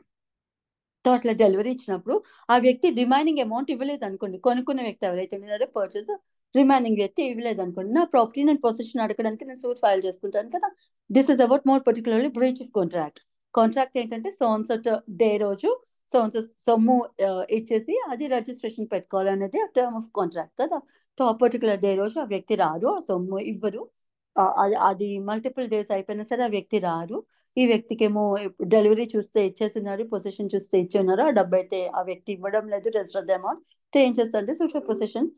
సో అట్లా డెలివరీ ఇచ్చినప్పుడు ఆ వ్యక్తి రిమైనింగ్ అమౌంట్ ఇవ్వలేదు అనుకోండి కొనుక్కున్న వ్యక్తి ఎవరైతే ఉన్నారో పర్చేస్ రిమైనింగ్ వ్యక్తి ఇవ్వలేదు అనుకోండి నా ప్రాపర్టీ నేను పొసిషన్ అడగడానికి నేను సూట్ ఫైల్ చేసుకుంటాను కదా this is about more particularly breach of contract contract ఏంటంటే సోన్సట్ డే రోజు సోన్స్ సొమ్ము ఇచ్చేసి అది రిజిస్ట్రేషన్ పెట్టుకోవాలనేది టర్మ్ ఆఫ్ కాంట్రాక్ట్ కదా సో ఆ పర్టికులర్ డే రోజు ఆ వ్యక్తి రారు ఆ సొమ్ము ఇవ్వరు అది అది మల్టిపుల్ డేస్ అయిపోయినా సరే ఆ వ్యక్తి రారు ఈ వ్యక్తికి ఏమో డెలివరీ చూస్తే ఇచ్చేస్తున్నారు పొజిషన్ చూస్తే ఉన్నారు ఆ డబ్బు అయితే ఆ వ్యక్తి ఇవ్వడం లేదు rest of the amount so ఏం చేస్తారంటే సూచర్ possession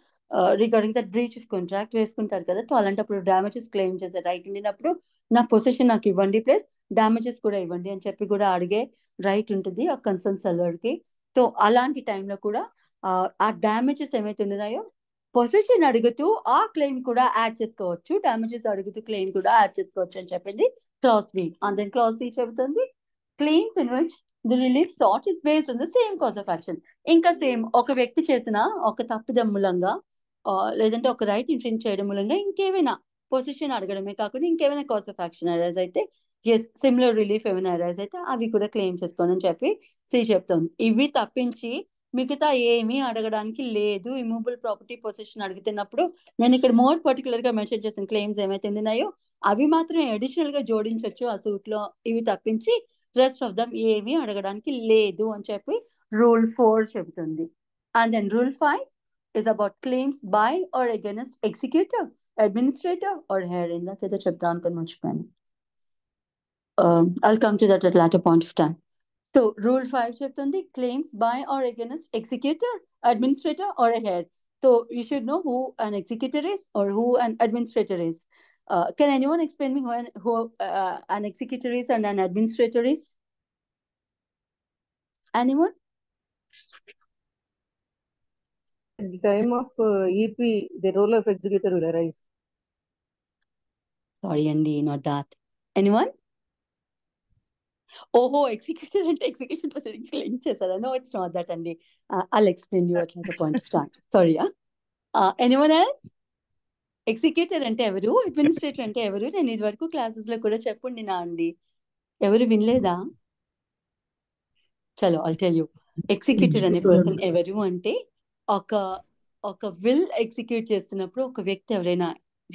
regarding the breach of contract వేసుకుంటారు కదా సో అలాంటప్పుడు డ్యామేజెస్ క్లెయిమ్ చేసే రైట్ ఉండినప్పుడు నా పొజిషన్ నాకు ఇవ్వండి ప్లస్ డ్యామేజెస్ కూడా ఇవ్వండి అని చెప్పి కూడా అడిగే రైట్ ఉంటుంది ఆ కన్సర్న్ సెల్వర్కి సో అలాంటి టైంలో కూడా ఆ డ్యామేజెస్ ఏమైతే ఉన్నాయో పొజిషన్ అడుగుతూ ఆ క్లెయిమ్ కూడా యాడ్ చేసుకోవచ్చు డామేజెస్ అడుగుతూ క్లెయిమ్ కూడా యాడ్ చేసుకోవచ్చు అని చెప్పింది clause B and clause B చెబుతుంది claims in which the relief sought is based on the same cause of action ఇంకా సేమ్ ఒక వ్యక్తి చేసిన ఒక తప్పుదం మూలంగా లేదంటే ఒక రైట్ ఇన్ఫ్లుయెన్స్ చేయడం మూలంగా ఇంకేమైనా పొజిషన్ అడగడమే కాకుండా ఇంకేమైనా కాజ్ ఆఫ్ యాక్షన్ అరైజ్ అయితే ఎస్ సిమిలర్ రిలీఫ్ ఏమైనా అరైజ్ అయితే అవి కూడా క్లెయిమ్ చేసుకోండి అని చెప్పి సి చెప్తుంది ఇవి తప్పించి మిగతా ఏమీ అడగడానికి లేదు ఇమూబుల్ ప్రాపర్టీ పొజిషన్ అడుగుతున్నప్పుడు నేను ఇక్కడ మోర్ పర్టికులర్ గా మెన్షన్ చేసిన క్లెయిమ్స్ ఏమైతే ఉన్నాయో అవి మాత్రమే అడిషనల్ గా జోడించవచ్చు ఆ సూట్ లో ఇవి తప్పించి రెస్ట్ ఆఫ్ దమ్ ఏమీ అడగడానికి లేదు అని చెప్పి రూల్ ఫోర్ చెబుతుంది and then rule five is about claims by or against executive administrative or head ఇందాకేదో చెప్తా అనుకుని మర్చిపోయాను I come to that at point of time So rule 5 the claims by or against executor, administrator or a head. So you should know who an executor is or who an administrator is. Uh, can anyone explain me who, an, who uh, an executor is and an administrator is? Anyone? At the time of uh, EP, the role of executor will arise. Sorry, Andy, not that. Anyone? ఓహో execution అంటే execution proceedings link చేశారా no it's not that అండి I'll explain you at point start sorry anyone else executor అంటే ఎవరు administrator అంటే ఎవరు నేను ఇది వరకు క్లాసెస్ లో కూడా చెప్పండి నా అండి ఎవరు వినలేదా చలో ఆల్ టెల్ యూ ఎగ్జిక్యూటర్ అనే పర్సన్ ఎవరు అంటే ఒక ఒక విల్ ఎగ్జిక్యూట్ చేస్తున్నప్పుడు ఒక వ్యక్తి ఎవరైనా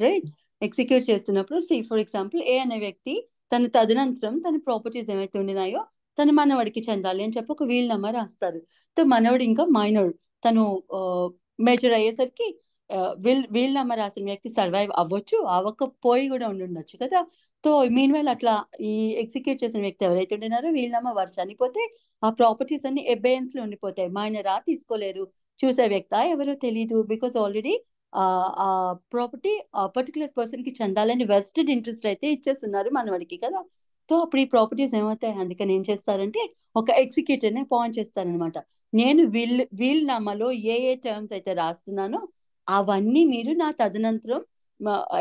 రైట్ ఎగ్జిక్యూట్ చేస్తున్నప్పుడు సి ఫర్ ఎగ్జాంపుల్ ఏ అనే వ్యక్తి తన తదనంతరం తన ప్రాపర్టీస్ ఏమైతే ఉండినాయో తన మనవడికి చెందాలి అని చెప్పి ఒక వీల్ నెంబర్ రాస్తారు సో మనవడు ఇంకా మైనర్ తను మేజర్ అయ్యేసరికి వీల్ వీల్ నెంబర్ రాసిన వ్యక్తి సర్వైవ్ అవ్వచ్చు అవ్వకపోయి కూడా ఉండొచ్చు కదా సో మీన్ వైల్ అట్లా ఈ ఎగ్జిక్యూట్ చేసిన వ్యక్తి ఎవరైతే ఉండినారో వీల్ నెంబర్ వారు చనిపోతే ఆ ప్రాపర్టీస్ అన్ని ఎబేయన్స్ లో ఉండిపోతాయి మైనరా తీసుకోలేరు చూసే వ్యక్తి ఎవరో తెలియదు బికాస్ ఆల్రెడీ ఆ ప్రాపర్టీ ఆ పర్టికులర్ పర్సన్ కి చెందాలని వెస్టెడ్ ఇంట్రెస్ట్ అయితే ఇచ్చేస్తున్నారు మనవాడికి కదా సో అప్పుడు ఈ ప్రాపర్టీస్ ఏమవుతాయి అందుకని ఏం చేస్తారంటే ఒక ఎగ్జిక్యూటివ్ ని పాయింట్ చేస్తారనమాట నేను వీల్ వీల్నామాలో ఏ ఏ టర్మ్స్ అయితే రాస్తున్నానో అవన్నీ మీరు నా తదనంతరం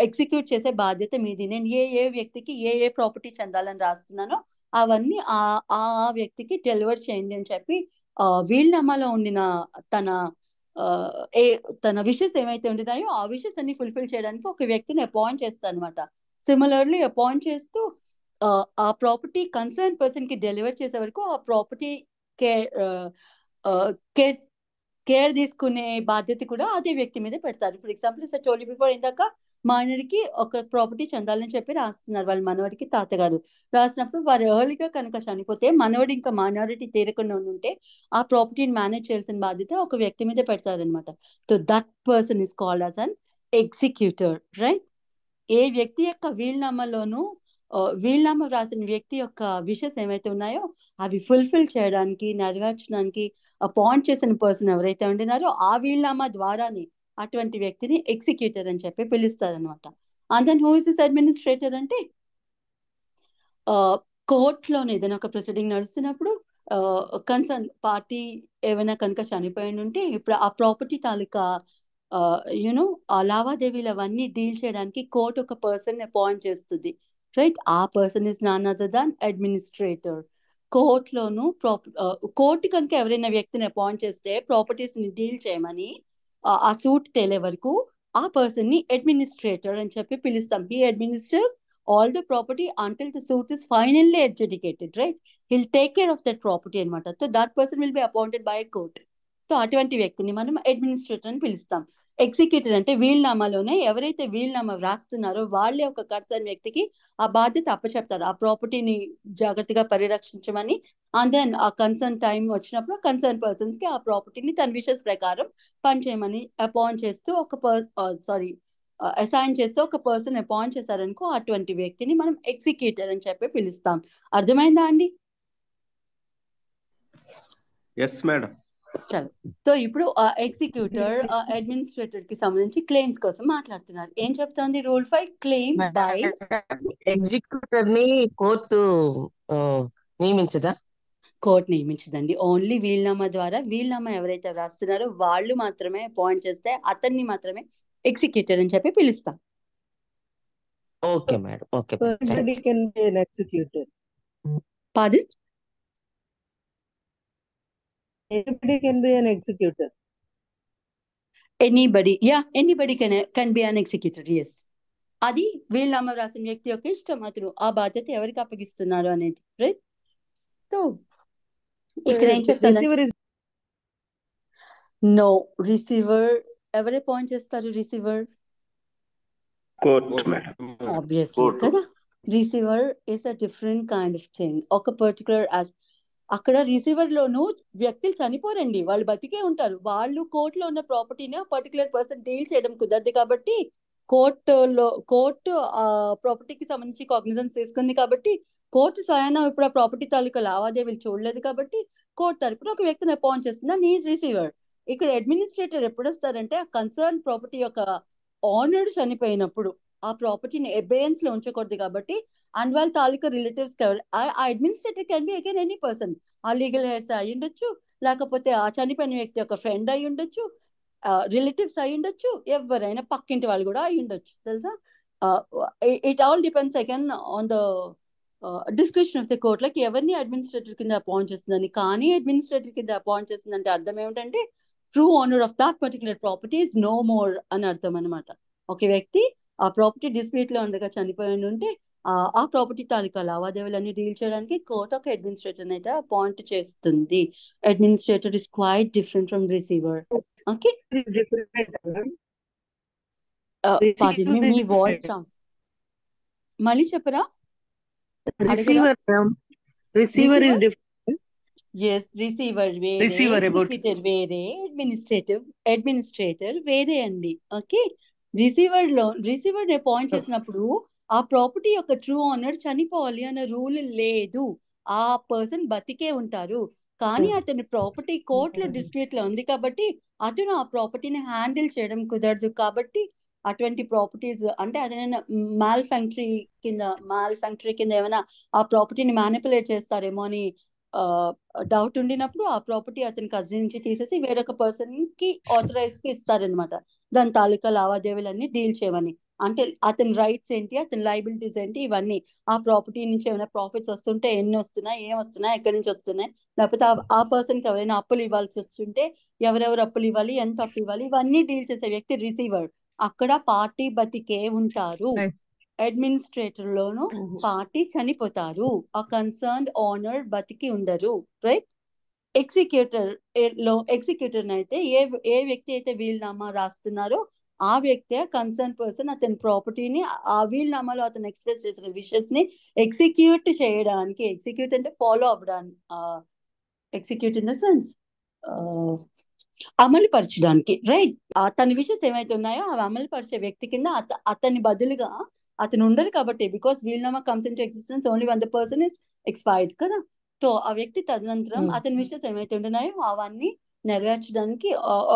ఎగ్జిక్యూట్ చేసే బాధ్యత మీది నేను ఏ ఏ వ్యక్తికి ఏ ఏ ప్రాపర్టీ చెందాలని రాస్తున్నానో అవన్నీ ఆ ఆ వ్యక్తికి డెలివర్ చేయండి అని చెప్పి వీల్నామాలో ఉండిన తన ఏ తన విషెస్ ఏమైతే ఉంటున్నాయో ఆ విషెస్ అన్ని ఫుల్ఫిల్ చేయడానికి ఒక వ్యక్తిని అపాయింట్ చేస్తాను అనమాట సిమిలర్లీ అపాయింట్ చేస్తూ ఆ ప్రాపర్టీ కన్సర్న్ పర్సన్ కి డెలివర్ చేసే వరకు ఆ ప్రాపర్టీ కేర్ కేర్ కేర్ తీసుకునే బాధ్యత కూడా అదే వ్యక్తి మీద పెడతారు ఫర్ ఎగ్జాంపుల్ సార్ టోలీ బిఫోర్ ఇందాక మా ఒక ప్రాపర్టీ చెందాలని చెప్పి రాస్తున్నారు వాళ్ళ మనవడికి తాతగారు రాసినప్పుడు వారు ఎర్లీగా కనుక చనిపోతే మనవడు ఇంకా మైనారిటీ తీరకుండా ఉంటే ఆ ప్రాపర్టీని మేనేజ్ చేయాల్సిన బాధ్యత ఒక వ్యక్తి మీద పెడతారనమాట so that person is called as an executor right A వ్యక్తి యొక్క నమ్మలోనూ వీళ్ళనామ వ్రాసిన వ్యక్తి యొక్క విషస్ ఏమైతే ఉన్నాయో అవి ఫుల్ఫిల్ చేయడానికి నెరవేర్చడానికి పాయింట్ చేసిన పర్సన్ ఎవరైతే ఉండినారో ఆ వీళ్ళనామా ద్వారానే అటువంటి వ్యక్తిని ఎగ్జిక్యూటర్ అని చెప్పి పిలుస్తారు అనమాట and then who is this administrator అంటే కోర్టులోనే ఏదైనా ఒక ప్రొసీడింగ్ నడుస్తున్నప్పుడు కన్సర్న్ పార్టీ ఏమైనా కనుక చనిపోయి ఉంటే ఇప్పుడు ఆ ప్రాపర్టీ తాలూకా యూనో ఆ లావాదేవీలు అవన్నీ డీల్ చేయడానికి కోర్టు ఒక పర్సన్ అపాయింట్ చేస్తుంది రైట్ ఆ person is none other than administrator కోర్టులోను ప్రాపర్ కోర్టు కనుక ఎవరైనా వ్యక్తిని అపాయింట్ చేస్తే ప్రాపర్టీస్ ని డీల్ చేయమని ఆ సూట్ తేలే వరకు ఆ పర్సన్ ని అడ్మినిస్ట్రేటర్ అని చెప్పి పిలుస్తాం he administrates all the property until the suit is finally adjudicated right he'll take care of that property అనమాట so that person will be appointed by court so అటువంటి వ్యక్తిని మనం అడ్మినిస్ట్రేటర్ అని పిలుస్తాం ఎగ్జిక్యూటివ్ అంటే వీల్నామాలోనే ఎవరైతే వీల్నామా వ్రాస్తున్నారో వాళ్ళే ఒక కన్సర్న్ వ్యక్తికి ఆ బాధ్యత అప్పచెప్తారు ఆ ప్రాపర్టీని జాగ్రత్తగా పరిరక్షించమని అండ్ దెన్ ఆ కన్సర్న్ టైం వచ్చినప్పుడు కన్సర్న్ పర్సన్స్ కి ఆ ప్రాపర్టీని తన విషెస్ ప్రకారం పనిచేయమని అపాయింట్ చేస్తూ ఒక సారీ అసైన్ చేస్తే ఒక పర్సన్ అపాయింట్ చేశారనుకో అటువంటి వ్యక్తిని మనం ఎగ్జిక్యూటివ్ అని చెప్పి పిలుస్తాం అర్థమైందా అండి ఎస్ మేడం చాలు సో ఇప్పుడు ఎగ్జిక్యూటర్ అడ్మినిస్ట్రేటర్ కి సంబంధించి క్లెయిమ్స్ కోసం మాట్లాడుతున్నారు ఏం చెప్తోంది rule five claim by executor ని కోర్టు నియమించదా కోర్టు నియమించదండి ఓన్లీ వీల్నామా ద్వారా వీల్నామా ఎవరైతే రాస్తున్నారో వాళ్ళు మాత్రమే అపాయింట్ చేస్తే అతన్ని మాత్రమే ఎగ్జిక్యూటర్ అని చెప్పి పిలుస్తాం okay madam okay executor Anybody can be an executor. Anybody, yeah, anybody can, can be an executor, yes. అది వీళ్ళనామా రాసిన వ్యక్తి యొక్క ఇష్టం అతను ఆ బాధ్యత ఎవరికి అప్పగిస్తున్నారు అనేది రైట్ సో ఇక్కడ ఏం చెప్తాను నో రిసీవర్ ఎవరే పాయింట్ చేస్తారు రిసీవర్ ఆబ్వియస్లీ కదా receiver is a different kind of thing ఒక పర్టికులర్ అక్కడ రిసీవర్ లోను వ్యక్తులు చనిపోరండి వాళ్ళు బతికే ఉంటారు వాళ్ళు కోర్టులో ఉన్న ప్రాపర్టీని పర్టికులర్ పర్సన్ డీల్ చేయడం కుదరదు కాబట్టి కోర్టులో కోర్టు ప్రాపర్టీకి సంబంధించి కాగ్నిజెన్స్ తీసుకుంది కాబట్టి కోర్టు స్వయాన ఇప్పుడు ఆ ప్రాపర్టీ తాలూకా లావాదేవీలు చూడలేదు కాబట్టి కోర్టు తరపున ఒక వ్యక్తిని అపాయింట్ చేస్తుంది అండ్ ఈజ్ రిసీవర్ ఇక్కడ అడ్మినిస్ట్రేటర్ ఎప్పుడు వస్తారంటే ఆ కన్సర్న్ ప్రాపర్టీ యొక్క ఓనర్ చనిపోయినప్పుడు ఆ ప్రాపర్టీని అబేయన్స్ లో ఉంచకూడదు కాబట్టి అండ్ వాళ్ళ తాలూకా రిలేటివ్స్ కావాలి ఆ administrator can be again any person ఆ లీగల్ హెడ్స్ అయి ఉండొచ్చు లేకపోతే ఆ చనిపోయిన వ్యక్తి యొక్క ఫ్రెండ్ అయి ఉండొచ్చు రిలేటివ్స్ అయి ఉండొచ్చు ఎవరైనా పక్కింటి వాళ్ళు కూడా అయి ఉండొచ్చు తెలుసా it all depends again on the description of the కోర్ట్లకి ఎవరిని అడ్మినిస్ట్రేటర్ కింద అపాయింట్ చేస్తుందని కానీ అడ్మినిస్ట్రేటర్ కింద అపాయింట్ చేస్తుందంటే అర్థం ఏమిటంటే true owner of that particular property is no more అని అర్థం అనమాట ఒక వ్యక్తి ఆ ప్రాపర్టీ డిస్ప్యూట్ లో ఉండగా చనిపోయి ఉంటే ఆ ప్రాపర్టీ తాలూకా లావాదేవీలన్నీ డీల్ చేయడానికి కోర్ట్ ఒక అడ్మినిస్ట్రేటర్ అయితే అపాయింట్ చేస్తుంది administrator is quite different from receiver okay మీ వాయిస్ మళ్ళీ చెప్పరా receiver receiver is as receiver వేరే వేరే అడ్మినిస్ట్రేటివ్ అడ్మినిస్ట్రేటర్ వేరే అండి ఓకే రిసీవర్ లో రిసీవర్ అపాయింట్ oh. చేసినప్పుడు ఆ ప్రాపర్టీ యొక్క ట్రూ ఓనర్ చనిపోవాలి అనే రూల్ లేదు ఆ పర్సన్ బతికే ఉంటారు కానీ hmm. అతని ప్రాపర్టీ కోర్టులో hmm. డిస్ప్యూట్ లో ఉంది కాబట్టి అతను ఆ ప్రాపర్టీని హ్యాండిల్ చేయడం కుదరదు కాబట్టి అటువంటి ప్రాపర్టీస్ అంటే అదేమైనా మాల్ ఫ్యాక్టరీ కింద మాల్ ఫ్యాక్టరీ కింద ఏమైనా ఆ ప్రాపర్టీని మ్యానిపులేట్ చేస్తారేమో అని డౌట్ ఉండినప్పుడు ఆ ప్రాపర్టీ అతని కజిన్ నుంచి తీసేసి వేరొక పర్సన్ కి ఆథరైజ్ కి ఇస్తారనమాట దాని తాలూకా లావాదేవీలన్నీ డీల్ చేయమని అంటే అతని రైట్స్ ఏంటి అతని లైబిలిటీస్ ఏంటి ఇవన్నీ ఆ ప్రాపర్టీ నుంచి ఏమైనా ప్రాఫిట్స్ వస్తుంటే ఎన్ని వస్తున్నాయి ఏం వస్తున్నాయి ఎక్కడి నుంచి వస్తున్నాయి లేకపోతే ఆ పర్సన్కి ఎవరైనా అప్పులు ఇవ్వాల్సి వస్తుంటే ఎవరెవరు అప్పులు ఇవ్వాలి ఎంత అప్పు ఇవ్వాలి ఇవన్నీ డీల్ చేసే వ్యక్తి రిసీవర్ అక్కడ పార్టీ బతికే ఉంటారు అడ్మినిస్ట్రేటర్ లోను mm-hmm. పార్టీ చనిపోతారు ఆ కన్సర్న్ ఓనర్ బతికి ఉండరు రైట్ ఎగ్జిక్యూటర్ లో ఎగ్జిక్యూటర్ అయితే ఏ ఏ వ్యక్తి అయితే వీలునామా రాస్తున్నారో ఆ వ్యక్తే కన్సర్న్ పర్సన్ అతని ప్రాపర్టీని ఆ వీల్నామాలో అతను ఎక్స్ప్రెస్ చేసిన విషెస్ ని ఎగ్జిక్యూట్ చేయడానికి ఎగ్జిక్యూట్ అంటే ఫాలో అవ్వడానికి ఎగ్జిక్యూట్ ఇన్ ద సెన్స్ అమలు పరచడానికి రైట్ అతని విషయస్ ఏమైతే ఉన్నాయో అవి అమలు పరిచే వ్యక్తి కింద అతని బదులుగా అతను ఉండదు కాబట్టి బికాస్ వీల్నామా comes into existence only one the person is expired కదా సో ఆ వ్యక్తి తదనంతరం hmm. అతని విషయస్ ఏమైతే ఉన్నాయో అవన్నీ నెరవేర్చడానికి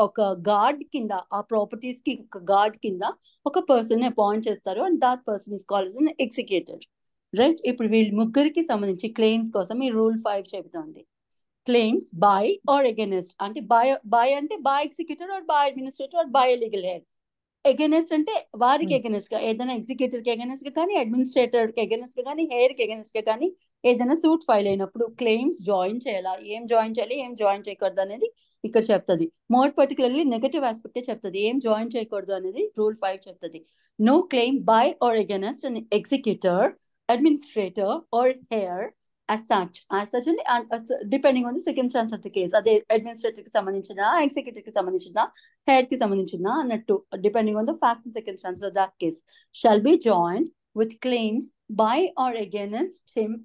ఒక గార్డ్ కింద ఆ ప్రాపర్టీస్ కి ఒక గార్డ్ కింద ఒక పర్సన్ అపాయింట్ చేస్తారు and that person is call executive executor right ఇప్పుడు వీళ్ళు ముగ్గురికి సంబంధించి క్లెయిమ్స్ కోసం ఈ రూల్ ఫైవ్ చెబుతోంది క్లెయిమ్స్ బై ఆర్ అగెనెస్ట్ అంటే బై బై అంటే by executive or by administrator or by legal head against అంటే వారికి ఎగెనెస్ట్ hmm. గా ఏదైనా ఎగ్జిక్యూటివ్ కి ఎగెనెస్ట్ గా కానీ అడ్మినిస్ట్రేటర్ కి ఎగెనెస్ట్ గా కానీ హెయిర్ కి ఎగెనెస్ట్ గా కానీ ఏదైనా సూట్ ఫైల్ అయినప్పుడు క్లెయిమ్స్ జాయిన్ చేయాలా ఏం జాయిన్ చేయాలి ఏం జాయిన్ చేయకూడదు అనేది ఇక్కడ చెప్తుంది మోర్ పర్టికులర్లీ నెగటివ్ ఆస్పెక్టే చెప్తుంది ఏం జాయిన్ చేయకూడదు అనేది రూల్ ఫైవ్ చెప్తుంది no claim by or against and executor administrator or heir as such as such and uh, depending అదే అడ్మినిస్ట్రేటర్ కి సంబంధించిన ఎగ్జిక్యూటివ్ కి సంబంధించిన హెయిర్ కి సంబంధించిన అన్నట్టు depending on the fact and of that case shall be joint with claims by or against him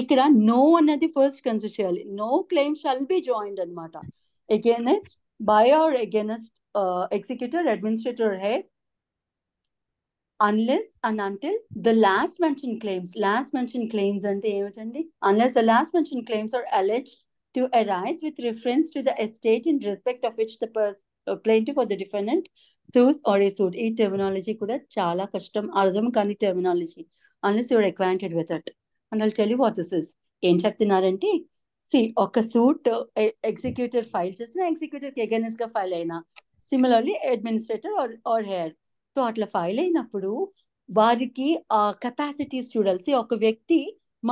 ఇక్కడ no అన్నది ఫస్ట్ కన్సిడర్ చేయాలి no claim shall be joined అనమాట against by or against executor administrator head unless and until the last mention claims last mention claims అంటే ఏమిటండి unless the last mention claims are alleged to arise with reference to the estate in respect of which the plaintiff or the defendant sues or a suit ఈ terminology కూడా చాలా కష్టం అర్థం కాని terminology unless you're acquainted with it and I tell you what this is ఏం చెప్తున్నారంటే C ఒక suit executive file చేసిన ఎగ్జిక్యూటివ్ అగేనెస్ట్ గా ఫైల్ అయినా similarly administrator or heir so అట్లా ఫైల్ అయినప్పుడు వారికి ఆ కెపాసిటీస్ చూడాల్సి ఒక వ్యక్తి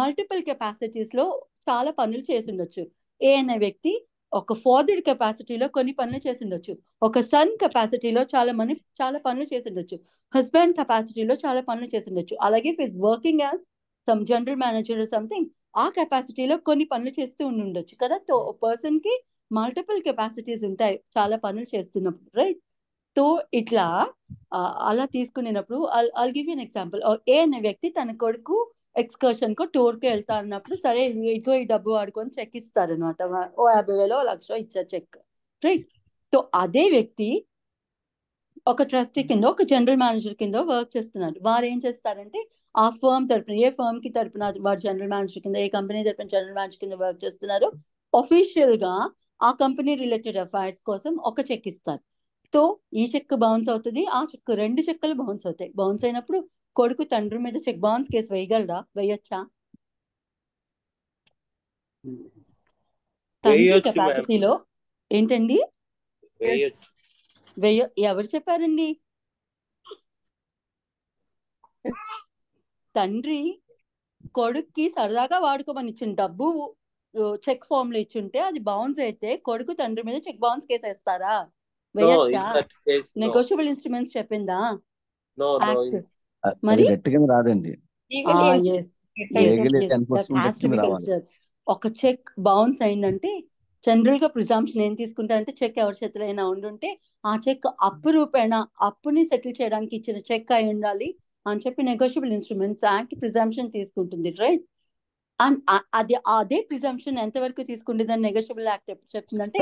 మల్టిపుల్ కెపాసిటీస్ లో చాలా పనులు చేసి ఉండొచ్చు ఏ అనే వ్యక్తి ఒక ఫాదర్ కెపాసిటీలో కొన్ని పనులు చేసిండొచ్చు ఒక సన్ కెపాసిటీలో చాలా మంది చాలా పనులు చేసిండొచ్చు హస్బెండ్ కెపాసిటీలో చాలా పనులు చేసిండొచ్చు అలాగే ఫిజ్ working as some general manager something ఆ కెపాసిటీలో కొన్ని పనులు చేస్తూ ఉండొచ్చు కదా తో పర్సన్ hmm. కి మల్టిపుల్ కెపాసిటీస్ ఉంటాయి చాలా పనులు చేస్తున్నప్పుడు రైట్ తో ఇట్లా అలా తీసుకునేటప్పుడు I give an example A అనే వ్యక్తి తన కొడుకు ఎక్స్కర్షన్ కు టూర్ కి వెళ్తా అన్నప్పుడు సరే ఇదిగో ఈ డబ్బు వాడుకొని చెక్ ఇస్తారు అనమాట ఓ యాభై వేలో లక్ష ఇచ్చారు చెక్ రైట్ సో అదే వ్యక్తి ఒక ట్రస్టీ కింద ఒక జనరల్ మేనేజర్ కింద వర్క్ చేస్తున్నారు వారు ఏం చేస్తారంటే ఆ ఫర్మ్ తరపున ఏ ఫర్మ్ కి తరపున వారు జనరల్ మేనేజర్ కింద ఏ కంపెనీ తరపున జనరల్ మేనేజర్ కింద వర్క్ చేస్తున్నారు అఫీషియల్ గా ఆ కంపెనీ రిలేటెడ్ అఫైర్స్ కోసం ఒక చెక్ ఇస్తారు సో ఈ చెక్ బౌన్స్ అవుతుంది ఆ చెక్ రెండు చెక్కలు బౌన్స్ అవుతాయి బౌన్స్ అయినప్పుడు కొడుకు తండ్రి మీద చెక్ బౌన్స్ కేసు వేయగలరా వేయొచ్చా కెపాసిటీలో ఏంటండి ఎవరు చెప్పారండి తండ్రి కొడుక్కి సరదాగా వాడుకోమని ఇచ్చిన డబ్బు చెక్ ఫామ్ లో ఉంటే అది బౌన్స్ అయితే కొడుకు తండ్రి మీద చెక్ బౌన్స్ కేసు వేస్తారా వేయచ్చా నెగోషియబుల్ ఇన్స్ట్రుమెంట్స్ చెప్పిందా అది గట్టిగా రాదండి ఒక చెక్ బౌన్స్ అయిందంటే జనరల్ గా ప్రిజాంప్షన్ ఏం తీసుకుంటా అంటే చెక్ ఎవరి చేతిలో అయినా ఉండుంటే ఆ చెక్ అప్పు రూపేణ అప్పుని సెటిల్ చేయడానికి ఇచ్చిన చెక్ అయి ఉండాలి అని చెప్పి నెగోషియబుల్ ఇన్స్ట్రుమెంట్స్ యాక్ట్ ప్రిజాంప్షన్ తీసుకుంటుంది రైట్ అండ్ అది అదే ప్రిజంప్షన్ ఎంతవరకు అని నెగోషియబుల్ యాక్ట్ చెప్తుందంటే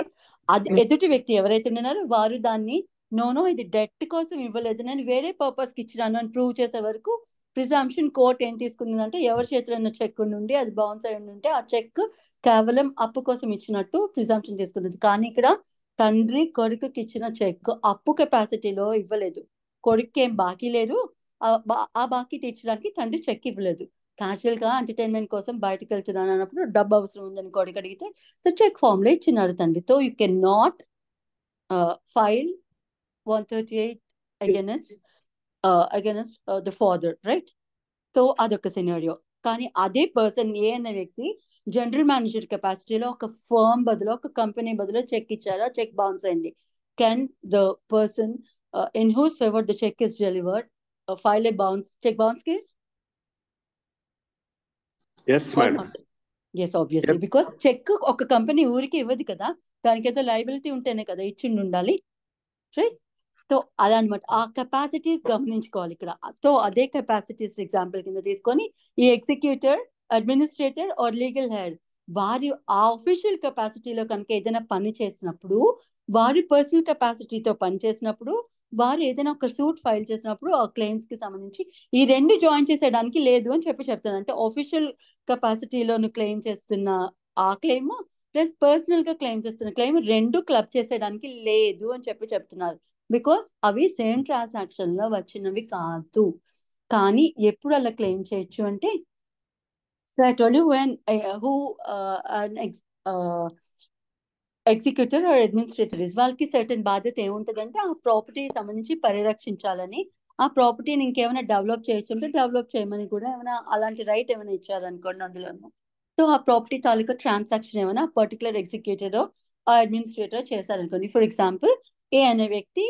అది mm. ఎదుటి వ్యక్తి ఎవరైతే ఉన్నారో వారు దాన్ని నోనో ఇది డెట్ కోసం ఇవ్వలేదు నేను వేరే పర్పస్ కి ఇచ్చినాను అని ప్రూవ్ చేసే వరకు ప్రిజాంప్షన్ కోర్ట్ ఏం తీసుకుందంటే ఎవరి చేతిలో ఉన్న చెక్ నుండి అది బౌన్స్ అయి ఉంటే ఆ చెక్ కేవలం అప్పు కోసం ఇచ్చినట్టు ప్రిజాంప్షన్ తీసుకున్నది కానీ ఇక్కడ తండ్రి కొడుకుకి ఇచ్చిన చెక్ అప్పు కెపాసిటీలో ఇవ్వలేదు కొడుకు ఏం బాకీ లేదు ఆ బాకీ తీర్చడానికి తండ్రి చెక్ ఇవ్వలేదు క్యాజువల్ గా ఎంటర్టైన్మెంట్ కోసం బయటకు వెళ్తున్నాను అన్నప్పుడు డబ్బు అవసరం ఉందని కొడుకు అడిగితే చెక్ ఫామ్ లో ఇచ్చినారు తండ్రితో you can not file 138 against against the father right so అదొక సినారియో కానీ అదే పర్సన్ ఏ అనే వ్యక్తి జనరల్ మేనేజర్ కెపాసిటీలో ఒక ఫర్మ్ బదులు ఒక కంపెనీ బదులు చెక్ ఇచ్చారా చెక్ బౌన్స్ అయింది can the person in whose favour the cheque is delivered file a bounce cheque bounce case yes obviously because cheque ఒక కంపెనీ ఊరికి ఇవ్వదు కదా దానికైతే లైబిలిటీ ఉంటేనే కదా ఇచ్చిండు ఉండాలి రైట్ సో అలా అనమాట ఆ కెపాసిటీస్ గమనించుకోవాలి ఇక్కడ సో అదే కెపాసిటీస్ ఎగ్జాంపుల్ కింద తీసుకొని ఈ executor administrator or legal head వారి ఆ ఆఫీషియల్ కెపాసిటీలో కనుక ఏదైనా పని చేసినప్పుడు వారి పర్సనల్ కెపాసిటీతో పని చేసినప్పుడు వారు ఏదైనా ఒక సూట్ ఫైల్ చేసినప్పుడు ఆ క్లెయిమ్స్ కి సంబంధించి ఈ రెండు జాయిన్ చేసేయడానికి లేదు అని చెప్పి చెప్తాను అంటే ఆఫీషియల్ కెపాసిటీలోను క్లెయిమ్ చేస్తున్న ఆ క్లెయిమ్ ప్లస్ పర్సనల్ గా క్లెయిమ్ చేస్తున్న క్లెయిమ్ రెండు క్లబ్ చేసేయడానికి లేదు అని చెప్పి చెప్తున్నారు బికాస్ అవి సేమ్ ట్రాన్సాక్షన్ hmm. లో వచ్చినవి కాదు కానీ ఎప్పుడు అలా క్లెయిమ్ చేయొచ్చు అంటే ఎగ్జిక్యూటివ్ ఆర్ అడ్మినిస్ట్రేటర్ ఇస్ వాళ్ళకి సర్టన్ బాధ్యత అంటే ఆ ప్రాపర్టీ సంబంధించి పరిరక్షించాలని ఆ ప్రాపర్టీని ఇంకేమైనా డెవలప్ చేస్తుంటే డెవలప్ చేయమని కూడా ఏమైనా అలాంటి రైట్ ఏమైనా ఇచ్చారనుకోండి అందులోనూ సో ఆ ప్రాపర్టీ తాలూకా ట్రాన్సాక్షన్ ఏమైనా పర్టికులర్ ఎగ్జిక్యూటివ్ ఆ అడ్మినిస్ట్రేటర్ చేశారనుకోండి ఫర్ ఎగ్జాంపుల్ ఏ అనే వ్యక్తి